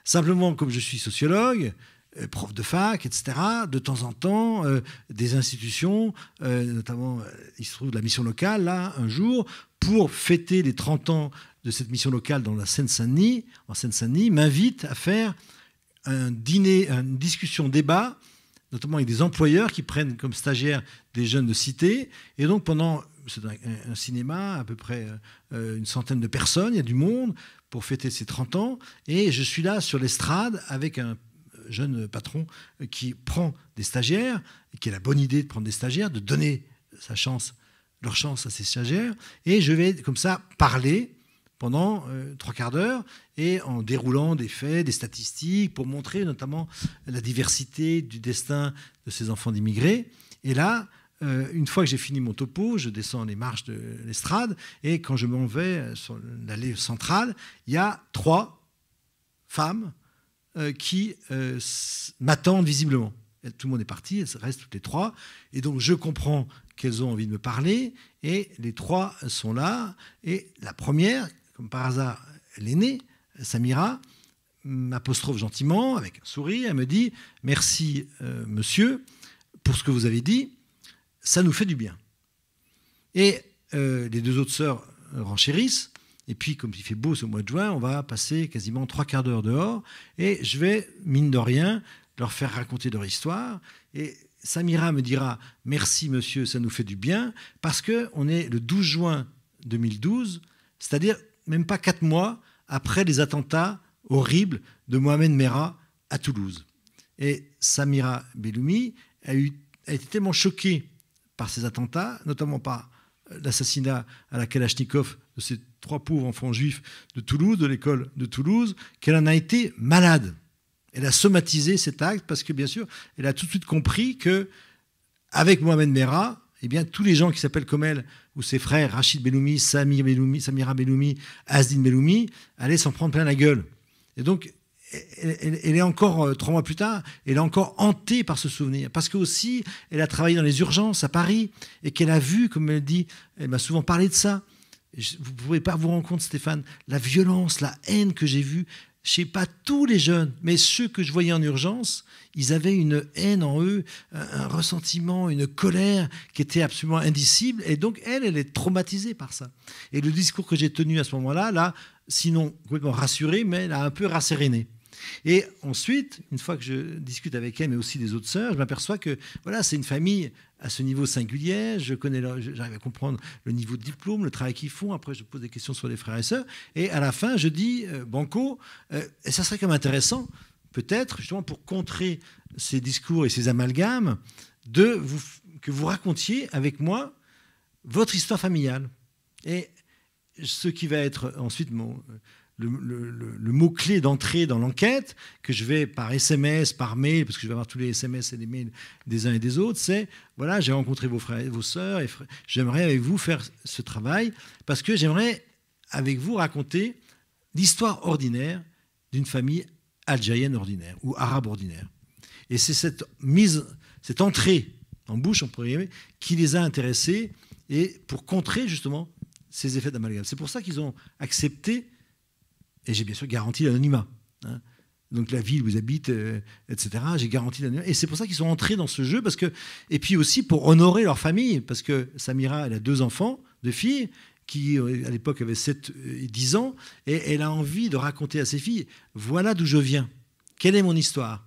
Simplement, comme je suis sociologue, euh, prof de fac, etc., de temps en temps, euh, des institutions, euh, notamment, il se trouve la mission locale, là, un jour, pour fêter les 30 ans de cette mission locale dans la Seine-Saint-Denis, en Seine-Saint-Denis, m'invite à faire un dîner, une discussion-débat notamment avec des employeurs qui prennent comme stagiaires des jeunes de cité. Et donc pendant un, cinéma, à peu près euh, une centaine de personnes, il y a du monde pour fêter ses 30 ans. Et je suis là sur l'estrade avec un jeune patron euh, qui prend des stagiaires, qui a la bonne idée de prendre des stagiaires, de donner sa chance, leur chance à ces stagiaires. Et je vais comme ça parler pendant euh, trois quarts d'heure et en déroulant des faits, des statistiques pour montrer notamment la diversité du destin de ces enfants d'immigrés. Et là, euh, une fois que j'ai fini mon topo, je descends les marches de l'estrade et quand je m'en vais euh, sur l'allée centrale, il y a trois femmes qui m'attendent visiblement. tout le monde est parti, elles restent toutes les trois. Et donc je comprends qu'elles ont envie de me parler. Et les trois sont là. Et la première, comme par hasard, l'aînée, Samira, m'apostrophe gentiment, avec un sourire, elle me dit Merci, euh, monsieur, pour ce que vous avez dit, ça nous fait du bien. Et euh, les deux autres sœurs renchérissent. Et puis, comme il fait beau ce mois de juin, on va passer quasiment trois quarts d'heure dehors. Et je vais, mine de rien, leur faire raconter leur histoire. Et Samira me dira Merci, monsieur, ça nous fait du bien, parce qu'on est le 12 juin 2012, c'est-à-dire même pas quatre mois après les attentats horribles de Mohamed Merah à Toulouse. Et Samira Belloumi a, été tellement choquée par ces attentats, notamment par euh, l'assassinat à la Kalachnikov de ces trois pauvres enfants juifs de Toulouse, de l'école de Toulouse, qu'elle en a été malade. Elle a somatisé cet acte parce que, bien sûr, elle a tout de suite compris que, avec Mohamed Merah, eh bien, tous les gens qui s'appellent comme elle, ou ses frères, Rachid Belloumi, Samir Samira Belloumi, Azdin Belloumi, allaient s'en prendre plein la gueule. Et donc, elle, est encore, euh, trois mois plus tard, elle est encore hantée par ce souvenir. Parce que aussi, elle a travaillé dans les urgences à Paris et qu'elle a vu, comme elle dit, elle m'a souvent parlé de ça. Vous ne pouvez pas vous rendre compte, Stéphane, la violence, la haine que j'ai vue sais pas tous les jeunes, mais ceux que je voyais en urgence, ils avaient une haine en eux, un ressentiment, une colère qui était absolument indicible. Et donc, elle, elle est traumatisée par ça. Et le discours que j'ai tenu à ce moment-là, là, sinon complètement rassuré, mais elle a un peu rasséréné. Et ensuite, une fois que je discute avec elle, mais aussi des autres sœurs, je m'aperçois que voilà, c'est une famille à ce niveau singulier. Je connais, j'arrive à comprendre le niveau de diplôme, le travail qu'ils font. Après, je pose des questions sur les frères et sœurs. Et à la fin, je dis, euh, Banco, euh, et ça serait quand même intéressant, peut-être, justement, pour contrer ces discours et ces amalgames, de que vous racontiez avec moi votre histoire familiale. Et ce qui va être ensuite mon le, mot-clé d'entrée dans l'enquête, que je vais par SMS, par mail, parce que je vais avoir tous les SMS et les mails des uns et des autres, c'est voilà, j'ai rencontré vos frères et vos sœurs, et j'aimerais avec vous faire ce travail, parce que j'aimerais avec vous raconter l'histoire ordinaire d'une famille algérienne ordinaire ou arabe ordinaire. Et c'est cette mise, cette entrée en bouche, en premier, qui les a intéressés et pour contrer justement ces effets d'amalgame. C'est pour ça qu'ils ont accepté et j'ai bien sûr garanti l'anonymat. Hein. Donc la ville où ils habitent, euh, etc. J'ai garanti l'anonymat. Et c'est pour ça qu'ils sont entrés dans ce jeu. Parce que... Et puis aussi pour honorer leur famille. Parce que Samira, elle a deux enfants, deux filles qui euh, à l'époque avaient 7 euh, et 10 ans, et elle a envie de raconter à ses filles, voilà d'où je viens, quelle est mon histoire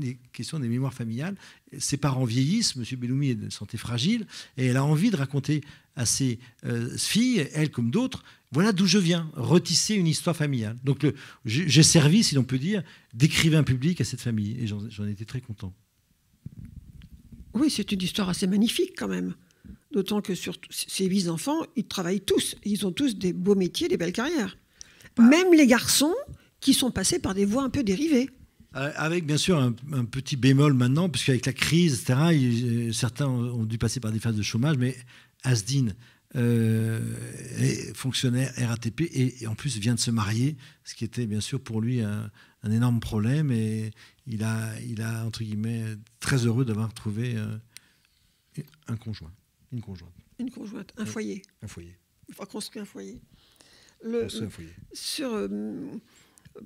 des hein, questions des mémoires familiales. Ses parents vieillissent, M. Belloumi est de santé fragile, et elle a envie de raconter à ses filles, elle comme d'autres, voilà d'où je viens, retisser une histoire familiale. Donc j'ai servi, si l'on peut dire, d'écrivain public à cette famille, et j'en étais très content.
Oui, c'est une histoire assez magnifique quand même. D'autant que sur ces huit enfants, ils travaillent tous. Ils ont tous des beaux métiers, des belles carrières. Bah. Même les garçons qui sont passés par des voies un peu dérivées.
Avec bien sûr un, petit bémol maintenant, puisqu'avec la crise, euh, certains ont dû passer par des phases de chômage, mais Asdine, euh, fonctionnaire RATP et, en plus vient de se marier, ce qui était bien sûr pour lui un, énorme problème. Et il a, il a, entre guillemets, très heureux d'avoir trouvé euh, un conjoint, une conjointe.
Une conjointe, un foyer. Un foyer. Il va construire un foyer. Le, Sur, euh,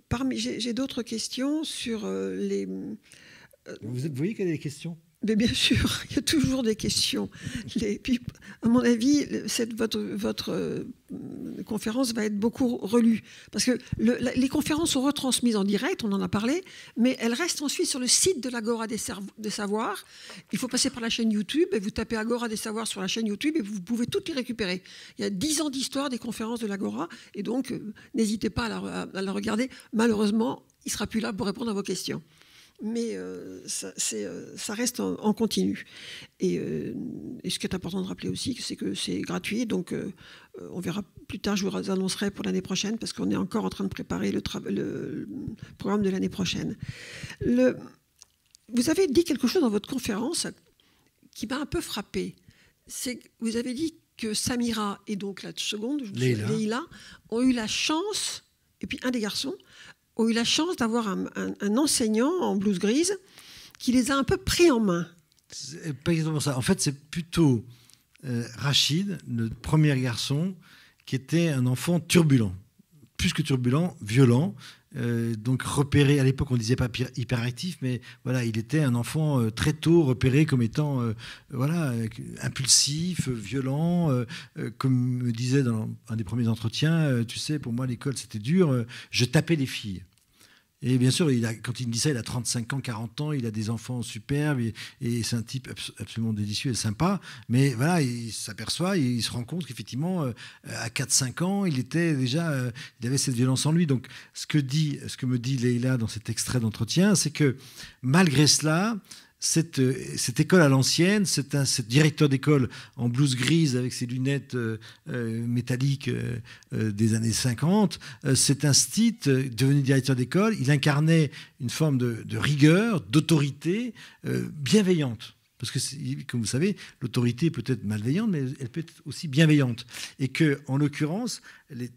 parmi, j'ai, d'autres questions sur les. Vous, vous voyez qu'il y des questions mais bien sûr, il y a toujours des questions. Et puis, à mon avis, cette, votre, votre euh, conférence va être beaucoup relue. Parce que les conférences sont retransmises en direct, on en a parlé, mais elles restent ensuite sur le site de l'Agora des, Savoirs. Il faut passer par la chaîne YouTube, et vous tapez Agora des Savoirs sur la chaîne YouTube, et vous pouvez toutes les récupérer. Il y a dix ans d'histoire des conférences de l'Agora, et donc euh, n'hésitez pas à la, à la regarder. Malheureusement, il ne sera plus là pour répondre à vos questions mais euh, euh, ça, reste en, continu. Euh, et, ce qui est important de rappeler aussi, c'est que c'est gratuit, donc on verra plus tard, je vous annoncerai pour l'année prochaine, parce qu'on est encore en train de préparer le, programme de l'année prochaine. Le, vous avez dit quelque chose dans votre conférence qui m'a un peu frappé. vous avez dit que Samira et donc la seconde, Leïla, ont eu la chance, et puis un des garçons, ont eu la chance d'avoir un, enseignant en blouse grise qui les a un peu pris en main.
Pas exactement ça. En fait, c'est plutôt euh, Rachid, le premier garçon, qui était un enfant turbulent, plus que turbulent, violent. Euh, donc repéré, à l'époque on ne disait pas hyperactif, mais voilà, il était un enfant euh, très tôt repéré comme étant voilà impulsif, violent, comme me disait dans un des premiers entretiens, tu sais, pour moi l'école c'était dur, je tapais les filles. Et bien sûr, quand il me dit ça, il a 35 ans, 40 ans, il a des enfants superbes, et, c'est un type absolument délicieux et sympa. Mais voilà, il s'aperçoit, il, se rend compte qu'effectivement, euh, à 4-5 ans, il était déjà, euh, il avait cette violence en lui. Donc, ce que, dit, ce que me dit Leïla dans cet extrait d'entretien, c'est que malgré cela, euh, cette, école à l'ancienne, ce directeur d'école en blouse grise avec ses lunettes euh, euh, métalliques des années 50, c'est cet instit, devenu directeur d'école, il incarnait une forme de rigueur, d'autorité bienveillante. Parce que, comme vous savez, l'autorité peut être malveillante, mais elle peut être aussi bienveillante. Et que, en l'occurrence,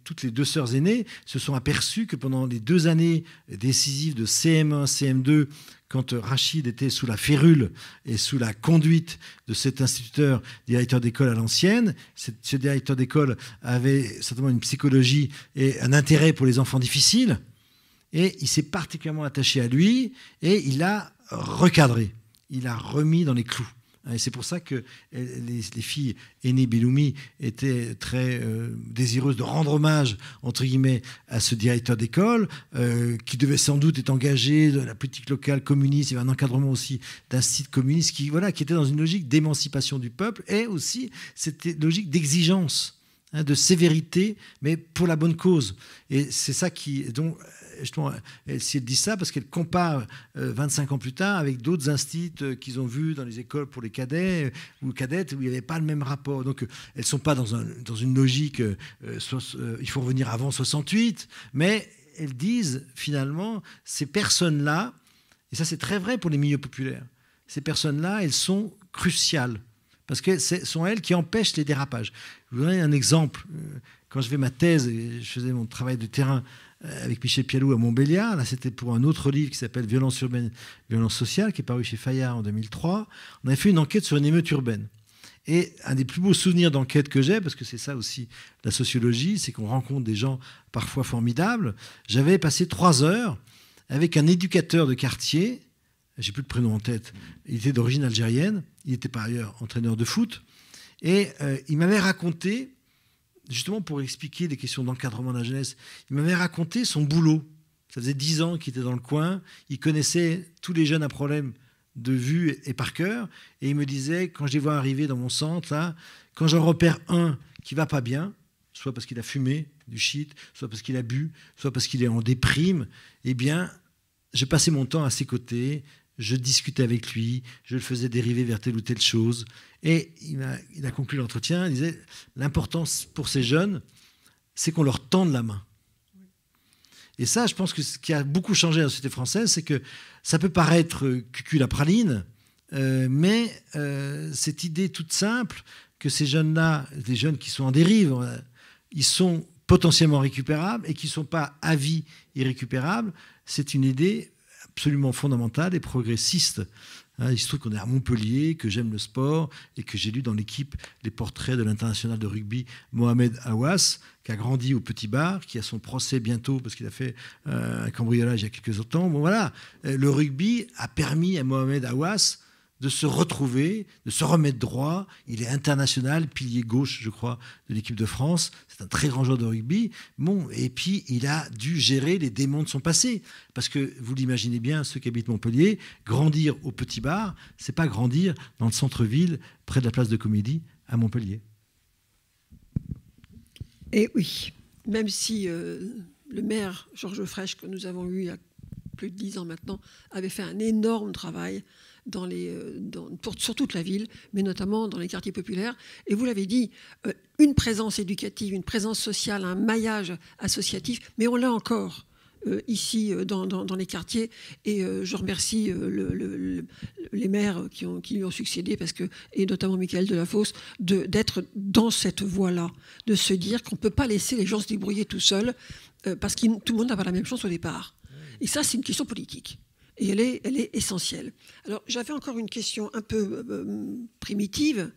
toutes les deux sœurs aînées se sont aperçues que pendant les deux années décisives de CM1, CM2, quand Rachid était sous la férule et sous la conduite de cet instituteur, directeur d'école à l'ancienne, ce directeur d'école avait certainement une psychologie et un intérêt pour les enfants difficiles, et il s'est particulièrement attaché à lui, et il l'a recadré il a remis dans les clous. Et c'est pour ça que euh, les, filles aînées biloumi étaient très euh, désireuses de rendre hommage, entre guillemets, à ce directeur d'école, euh, qui devait sans doute être engagé de la politique locale communiste. Il y avait un encadrement aussi d'un site communiste qui, voilà, qui était dans une logique d'émancipation du peuple et aussi cette logique d'exigence hein, de sévérité, mais pour la bonne cause. Et c'est ça qui, donc justement, elle dit ça parce qu'elle compare 25 euh, ans plus tard avec d'autres instituts euh, qu'ils ont vus dans les écoles pour les cadets euh, ou cadettes où il n'y avait pas le même rapport. Donc elles ne sont pas dans, une logique, il faut revenir avant 68, mais elles disent finalement, ces personnes-là, et ça c'est très vrai pour les milieux populaires, ces personnes-là, elles sont cruciales parce que ce sont elles qui empêchent les dérapages. Je vous donne un exemple. Quand je fais ma thèse et je faisais mon travail de terrain euh, avec Michel Pialou à Montbéliard. Là, c'était pour un autre livre qui s'appelle Violence urbaine, violence sociale, qui est paru chez Fayard en 2003. On avait fait une enquête sur une émeute urbaine. Et un des plus beaux souvenirs d'enquête que j'ai, parce que c'est ça aussi la sociologie, c'est qu'on rencontre des gens parfois formidables. J'avais passé trois heures avec un éducateur de quartier, j'ai plus le prénom en tête, il était d'origine algérienne, il était par ailleurs entraîneur de foot, et euh, il m'avait raconté justement pour expliquer les questions d'encadrement de la jeunesse, il m'avait raconté son boulot. Ça faisait dix ans qu'il était dans le coin, il connaissait tous les jeunes à problème de vue et par cœur, et il me disait, quand je les vois arriver dans mon centre, quand j'en repère un qui va pas bien, soit parce qu'il a fumé du shit, soit parce qu'il a bu, soit parce qu'il est en déprime, eh bien, j'ai passé mon temps à ses côtés, je discutais avec lui, je le faisais dériver vers telle ou telle chose. Et il a, conclu l'entretien, il disait, l'importance pour ces jeunes, c'est qu'on leur tende la main. Et ça, je pense que ce qui a beaucoup changé dans la société française, c'est que ça peut paraître cucul la praline, euh, mais euh, cette idée toute simple que ces jeunes-là, des jeunes qui sont en dérive, euh, ils sont potentiellement récupérables et qui ne sont pas à vie irrécupérables, c'est une idée absolument fondamentale et progressiste. Hein, il se trouve qu'on est à Montpellier, que j'aime le sport et que j'ai lu dans l'équipe les portraits de l'international de rugby Mohamed Awas, qui a grandi au Petit Bar, qui a son procès bientôt parce qu'il a fait euh, un cambriolage il y a quelques temps. Bon voilà, euh, le rugby a permis à Mohamed Awas de se retrouver, de se remettre droit. Il est international, pilier gauche, je crois, de l'équipe de France. C'est un très grand joueur de rugby. Bon, et puis il a dû gérer les démons de son passé, parce que vous l'imaginez bien, ceux qui habitent Montpellier, grandir au petit bar, c'est pas grandir dans le centre-ville, près de la place de Comédie, à Montpellier.
Et eh oui, même si euh, le maire Georges Fraîche que nous avons eu il y a plus de dix ans maintenant avait fait un énorme travail dans les, euh, pour, sur toute la ville, mais notamment dans les quartiers populaires. Et vous l'avez dit, euh, une présence éducative, une présence sociale, un maillage associatif, mais on l'a encore. Euh, ici dans, les quartiers. Et je remercie les maires qui, lui ont succédé, parce que, et notamment Michael Delafosse, d'être dans cette voie-là, de se dire qu'on ne peut pas laisser les gens se débrouiller tout seuls, parce que tout le monde n'a pas la même chance au départ. Et ça, c'est une question politique et elle est, elle est essentielle. Alors j'avais encore une question un peu euh, euh, primitive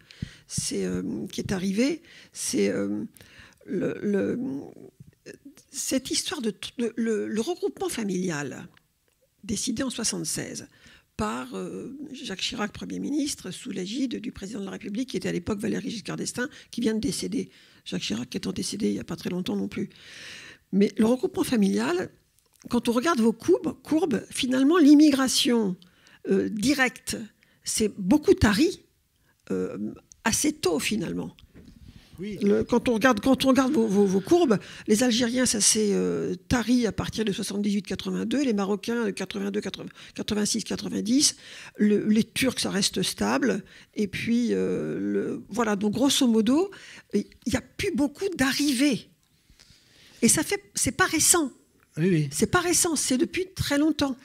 euh, qui est arrivée, c'est cette histoire de, le, regroupement familial décidé en 1976 par Jacques Chirac, Premier ministre, sous l'égide du président de la République, qui était à l'époque Valéry Giscard d'Estaing, qui vient de décéder. Jacques Chirac étant décédé il n'y a pas très longtemps non plus. Mais le regroupement familial, quand on regarde vos courbes, finalement, l'immigration euh, directe, c'est beaucoup tari euh, assez tôt finalement. quand on regarde, quand on regarde vos, courbes, les Algériens, ça s'est euh, tari à partir de 78-82, les Marocains 82-86-90, les Turcs, ça reste stable, et puis voilà, donc grosso modo, il n'y a plus beaucoup d'arrivées. Et ça fait, c'est pas récent. Oui, oui. C'est pas récent, c'est depuis très longtemps.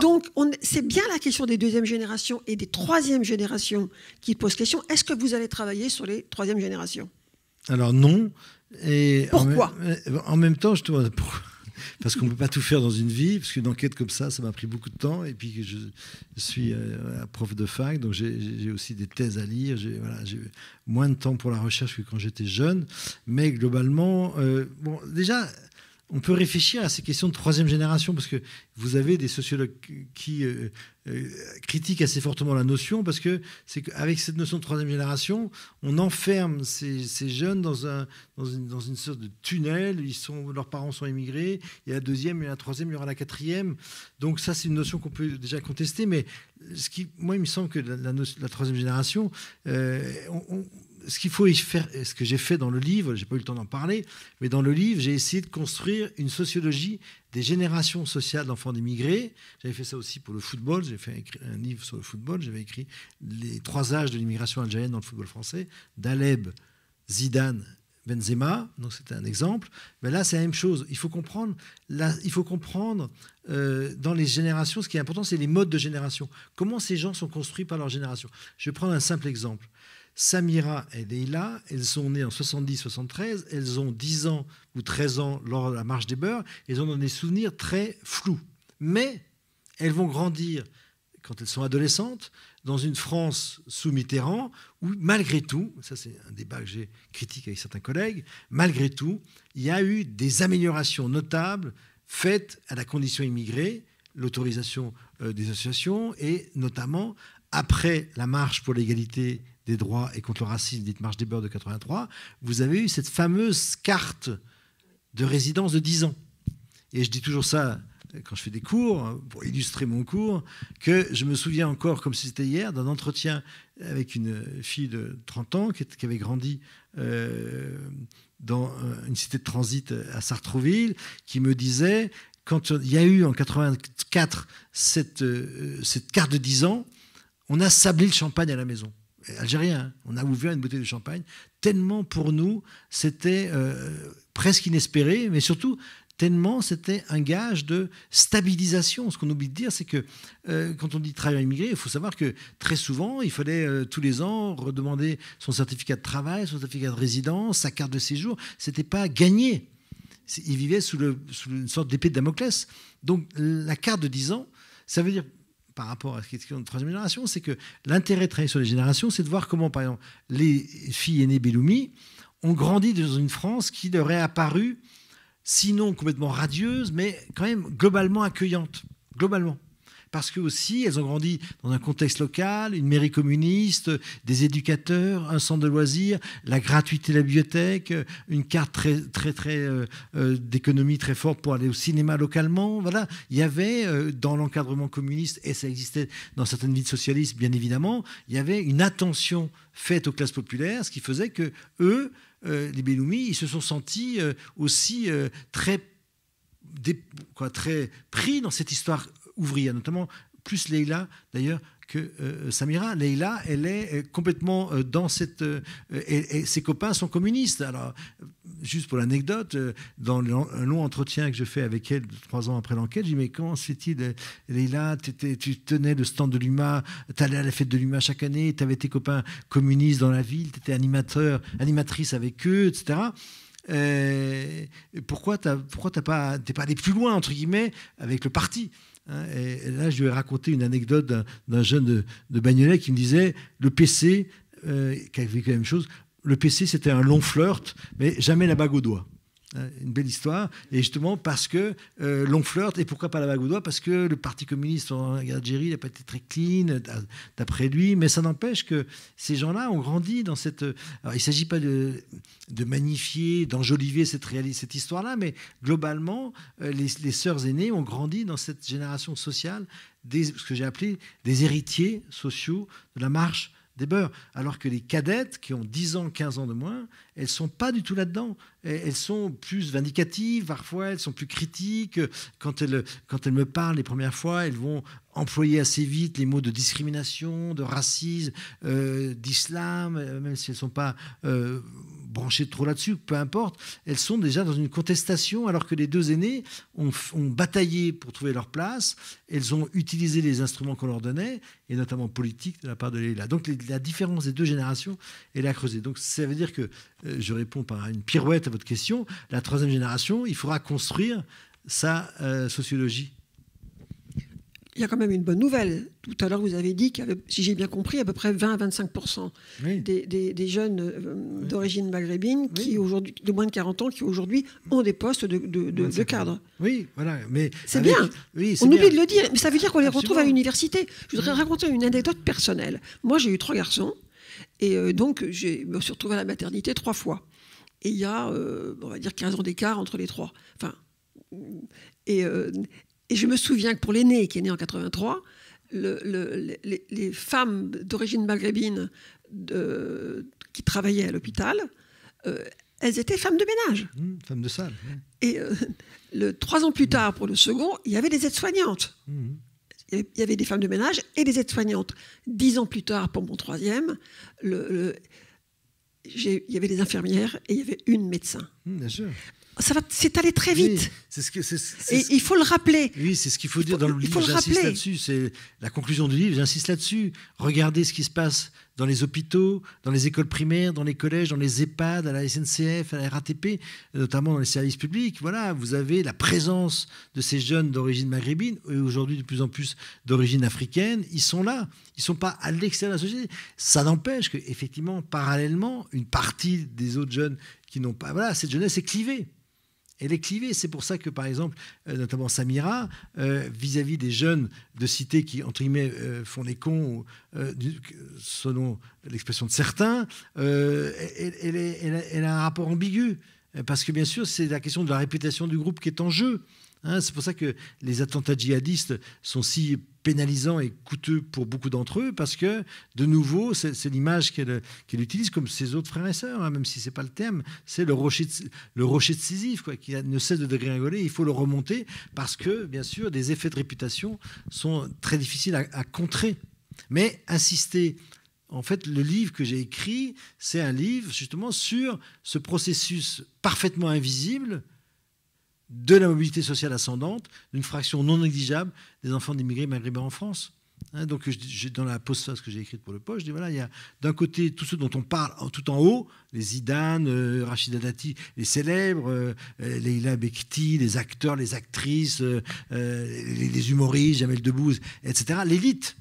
Donc, c'est bien la question des deuxièmes générations et des troisièmes générations qui posent question. Est-ce que vous allez travailler sur les troisièmes générations
Alors non. Et Pourquoi eh, en, même temps, je te vois parce qu'on ne peut pas tout faire dans une vie, parce qu'une enquête comme ça, ça m'a pris beaucoup de temps, et puis je, suis euh, prof de fac, donc j'ai aussi des thèses à lire, j'ai moins de temps pour la recherche que quand j'étais jeune, mais globalement, euh, bon, déjà, on peut réfléchir à ces questions de troisième génération, parce que vous avez des sociologues qui euh, euh, critiquent assez fortement la notion, parce que c'est qu'avec cette notion de troisième génération, on enferme ces, jeunes dans, un, dans, une, sorte de tunnel. Ils sont, leurs parents sont immigrés, il y a la deuxième, il y a la troisième, il y aura la quatrième. Donc ça, c'est une notion qu'on peut déjà contester, mais ce qui, moi, il me semble que la, troisième génération, euh, ce qu'il faut ce que j'ai fait dans le livre, j'ai pas eu le temps d'en parler, mais dans le livre, j'ai essayé de construire une sociologie des générations sociales d'enfants d'immigrés. J'avais fait ça aussi pour le football. J'ai fait un livre sur le football. J'avais écrit les trois âges de l'immigration algérienne dans le football français Daleb, Zidane, Benzema. Donc c'était un exemple. Mais là, c'est la même chose. Il faut comprendre. il faut comprendre euh, dans les générations. Ce qui est important, c'est les modes de génération. Comment ces gens sont construits par leur génération. Je vais prendre un simple exemple. Samira et Leila, elles sont nées en 70-73, elles ont 10 ans ou 13 ans lors de la marche des beurs, elles ont des souvenirs très flous. Mais elles vont grandir quand elles sont adolescentes, dans une France sous Mitterrand, où malgré tout, ça c'est un débat que j'ai critique avec certains collègues, malgré tout, il y a eu des améliorations notables faites à la condition immigrée, l'autorisation euh, des associations, et notamment après la marche pour l'égalité des droits et contre le racisme, dite Marche des Beurs de 83, vous avez eu cette fameuse carte de résidence de 10 ans. Et je dis toujours ça quand je fais des cours, pour illustrer mon cours, que je me souviens encore, comme si c'était hier, d'un entretien avec une fille de 30 ans qui, avait grandi euh, dans euh, une cité de transit à Sartrouville, qui me disait, quand il y a eu en 84 cette, euh, cette carte de 10 ans, on a sablé le champagne à la maison algérien. On a ouvert une bouteille de champagne, tellement pour nous, c'était euh, presque inespéré, mais surtout tellement c'était un gage de stabilisation. Ce qu'on oublie de dire, c'est que euh, quand on dit travailleur immigré, il faut savoir que très souvent, il fallait euh, tous les ans redemander son certificat de travail, son certificat de résidence, sa carte de séjour. Ce n'était pas gagné. Il vivait sous, sous une sorte d'épée de Damoclès. Donc la carte de 10 ans, ça veut dire par rapport à ce qui est de troisième génération, c'est que l'intérêt de travailler sur les générations, c'est de voir comment, par exemple, les filles aînées Bellumi ont grandi dans une France qui leur est apparue, sinon complètement radieuse, mais quand même globalement accueillante. Globalement parce que aussi elles ont grandi dans un contexte local, une mairie communiste, des éducateurs, un centre de loisirs, la gratuité de la bibliothèque, une carte très très très euh, euh, d'économie très forte pour aller au cinéma localement. Voilà, il y avait euh, dans l'encadrement communiste et ça existait dans certaines villes socialistes bien évidemment, il y avait une attention faite aux classes populaires, ce qui faisait que eux, les Belloumi, ils se sont sentis aussi très quoi, très pris dans cette histoire ouvrière, notamment plus Leïla d'ailleurs que euh, Samira. Leïla, elle est euh, complètement euh, dans cette... et, ses copains sont communistes. Alors, juste pour l'anecdote, dans un long entretien que je fais avec elle trois ans après l'enquête, je dis, mais comment c'était il Leïla, tu tenais le stand de l'UMA, tu allais à la fête de l'UMA chaque année, tu avais tes copains communistes dans la ville, tu étais animateur, animatrice avec eux, etc. pourquoi tu n'es pas, pas allé plus loin, entre guillemets, avec le parti Hein, et là, je lui ai raconté une anecdote d'un jeune de, Bagnolet qui me disait le PC, euh, qui la même chose, le PC c'était un long flirt, mais jamais la bague au doigt. Euh, une belle histoire. Et justement, parce que euh, l'on flirte, et pourquoi pas la vague Parce que le Parti communiste en Algérie n'a pas été très clean, euh, d'après lui. Mais ça n'empêche que ces gens-là ont grandi dans cette. il ne s'agit pas de, de magnifier, d'enjoliver cette, réalité, cette histoire-là, mais globalement, les, les sœurs aînées ont grandi dans cette génération sociale des, ce que j'ai appelé des héritiers sociaux de la marche des beurs. Alors que les cadettes, qui ont 10 ans, 15 ans de moins, elles sont pas du tout là-dedans. Elles sont plus vindicatives, parfois elles sont plus critiques. Quand elles, quand elles me parlent les premières fois, elles vont employer assez vite les mots de discrimination, de racisme, euh, d'islam, euh, même si elles ne sont pas... Euh, brancher trop là-dessus, peu importe, elles sont déjà dans une contestation alors que les deux aînés ont, bataillé pour trouver leur place, elles ont utilisé les instruments qu'on leur donnait, et notamment politique de la part de Léla. Donc la différence des deux générations, elle a creusé. Donc ça veut dire que, euh, je réponds par une pirouette à votre question, la troisième génération, il faudra construire sa euh, sociologie
il y a quand même une bonne nouvelle. Tout à l'heure, vous avez dit que, si j'ai bien compris, à peu près 20 à 25 des, jeunes euh, d'origine maghrébine qui aujourd'hui, de moins de 40 ans qui aujourd'hui ont des postes de, cadre.
Oui, voilà. Mais c'est bien. On oublie de le dire, mais ça veut dire qu'on les retrouve à
l'université. Je voudrais mm. raconter une anecdote personnelle. Moi, j'ai eu trois garçons et euh, donc je me suis retrouvée à la maternité trois fois. Et il y a, euh, on va dire, 15 ans d'écart entre les trois. Enfin, et, et je me souviens que pour l'aîné, qui est né en 83, les, femmes d'origine maghrébine qui travaillaient à l'hôpital, euh, elles étaient femmes de ménage. Mmh, femmes de salle. Et euh, trois ans plus tard, pour le second, il y avait des aides-soignantes. Mmh. Il y avait des femmes de ménage et des aides-soignantes. Dix ans plus tard, pour mon troisième, il y avait des infirmières et il y avait une médecin. Mmh, bien sûr ça va très vite.
c'est ce et il faut le rappeler. Oui, c'est ce qu'il faut dire dans le livre. Le j'insiste là-dessus. C'est la conclusion du livre. J'insiste là-dessus. Regardez ce qui se passe dans les hôpitaux, dans les écoles primaires, dans les collèges, dans les EHPAD, à la SNCF, à la RATP, notamment dans les services publics. Voilà, vous avez la présence de ces jeunes d'origine maghrébine et aujourd'hui de plus en plus d'origine africaine. Ils sont là. Ils sont pas à l'extérieur de la société. Ça n'empêche qu'effectivement, parallèlement, une partie des autres jeunes qui n'ont pas, voilà, cette jeunesse est clivée elle est clivée. C'est pour ça que, par exemple, euh, notamment Samira, euh, vis-à-vis des jeunes de cité qui, entre guillemets, euh, font des cons, selon l'expression de certains, elle, elle, a, un rapport ambigu. Parce que, bien sûr, c'est la question de la réputation du groupe qui est en jeu. Hein, c'est pour ça que les attentats djihadistes sont si pénalisants et coûteux pour beaucoup d'entre eux, parce que, de nouveau, c'est, l'image qu'elle, utilise comme ses autres frères et sœurs, hein, même si ce n'est pas le terme, c'est le rocher de, le quoi, qui ne cesse de dégringoler, il faut le remonter, parce que, bien sûr, des effets de réputation sont très difficiles à contrer. Mais insister en fait, le livre que j'ai écrit, c'est un livre justement sur ce processus parfaitement invisible de la mobilité sociale ascendante d'une fraction non négligeable des enfants d'immigrés maghrébins en France. Hein, donc, dans la postface que j'ai écrite pour le poste, je dis voilà, il y a d'un côté tous ceux dont on parle en, tout en haut, les Zidane, rachid euh, Rachida Dati, les célèbres, les euh, euh, Leila Bekti, les acteurs, les actrices, les, les, humoristes, Jamel Debbouze, etc. L'élite,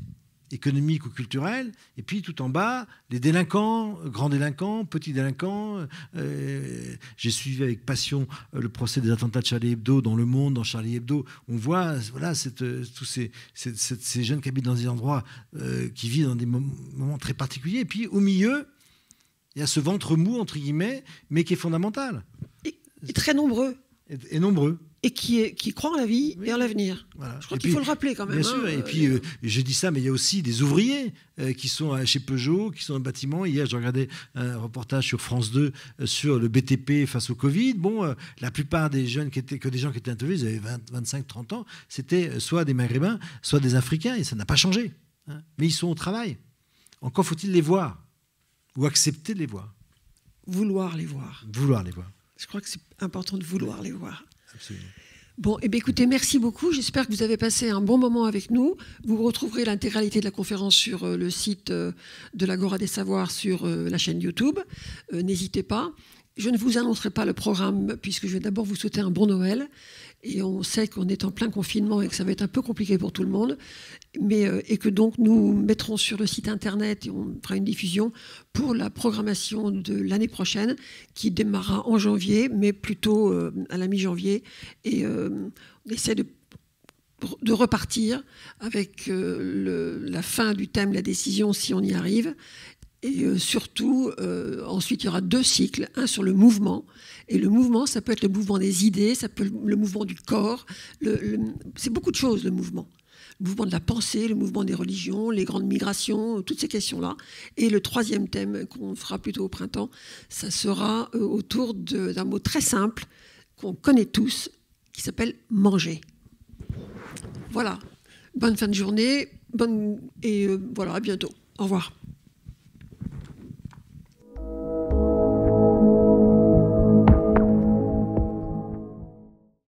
économique ou culturel, et puis tout en bas, les délinquants, grands délinquants, petits délinquants. Euh, j'ai suivi avec passion euh, le procès des attentats de Charlie Hebdo dans le monde, dans Charlie Hebdo. On voit voilà, euh, tous ces, jeunes qui habitent dans des endroits qui vivent dans des moments très particuliers. Et puis au milieu, il y a ce ventre mou, entre guillemets, mais qui est fondamental.
Et, très nombreux. et nombreux et qui, est, qui croit en la vie et en l'avenir. Je crois qu'il faut le rappeler quand même. Bien sûr, hein, et euh, puis
je euh, j'ai dit ça, mais il y a aussi des ouvriers euh, qui sont chez Peugeot, qui sont dans le bâtiment. Hier, je regardais un reportage sur France 2 sur le BTP face au Covid. Bon, la plupart des jeunes qui étaient, que des gens qui étaient interviewés, ils avaient 25, 30 ans, c'était soit des Maghrébins, soit des Africains, et ça n'a pas changé. Hein. Mais ils sont au travail. Encore faut-il les voir, ou accepter de les voir.
Vouloir les voir. Vouloir les voir. Je crois que c'est important de vouloir les voir. Bon, et eh bien, écoutez, merci beaucoup. J'espère que vous avez passé un bon moment avec nous. Vous retrouverez l'intégralité de la conférence sur euh, le site euh, de l'Agora des Savoirs sur euh, la chaîne YouTube. N'hésitez pas. Je ne vous annoncerai pas le programme puisque je vais d'abord vous souhaiter un bon Noël et on sait qu'on est en plein confinement et que ça va être un peu compliqué pour tout le monde, mais, euh, et que donc nous mettrons sur le site internet et on fera une diffusion pour la programmation de l'année prochaine qui démarrera en janvier, mais plutôt euh, à la mi-janvier. Et euh, on essaie de, de repartir avec la fin du thème, la décision, si on y arrive. Et surtout, ensuite, il y aura deux cycles, un sur le mouvement et le mouvement, ça peut être le mouvement des idées, ça peut le mouvement du corps. c'est beaucoup de choses, le mouvement. Le mouvement de la pensée, le mouvement des religions, les grandes migrations, euh, toutes ces questions-là. Et le troisième thème qu'on fera plutôt au printemps, ça sera euh, autour d'un mot très simple qu'on connaît tous, qui s'appelle manger. Voilà. Bonne fin de journée. Bonne... Et euh, voilà, à bientôt. Au revoir.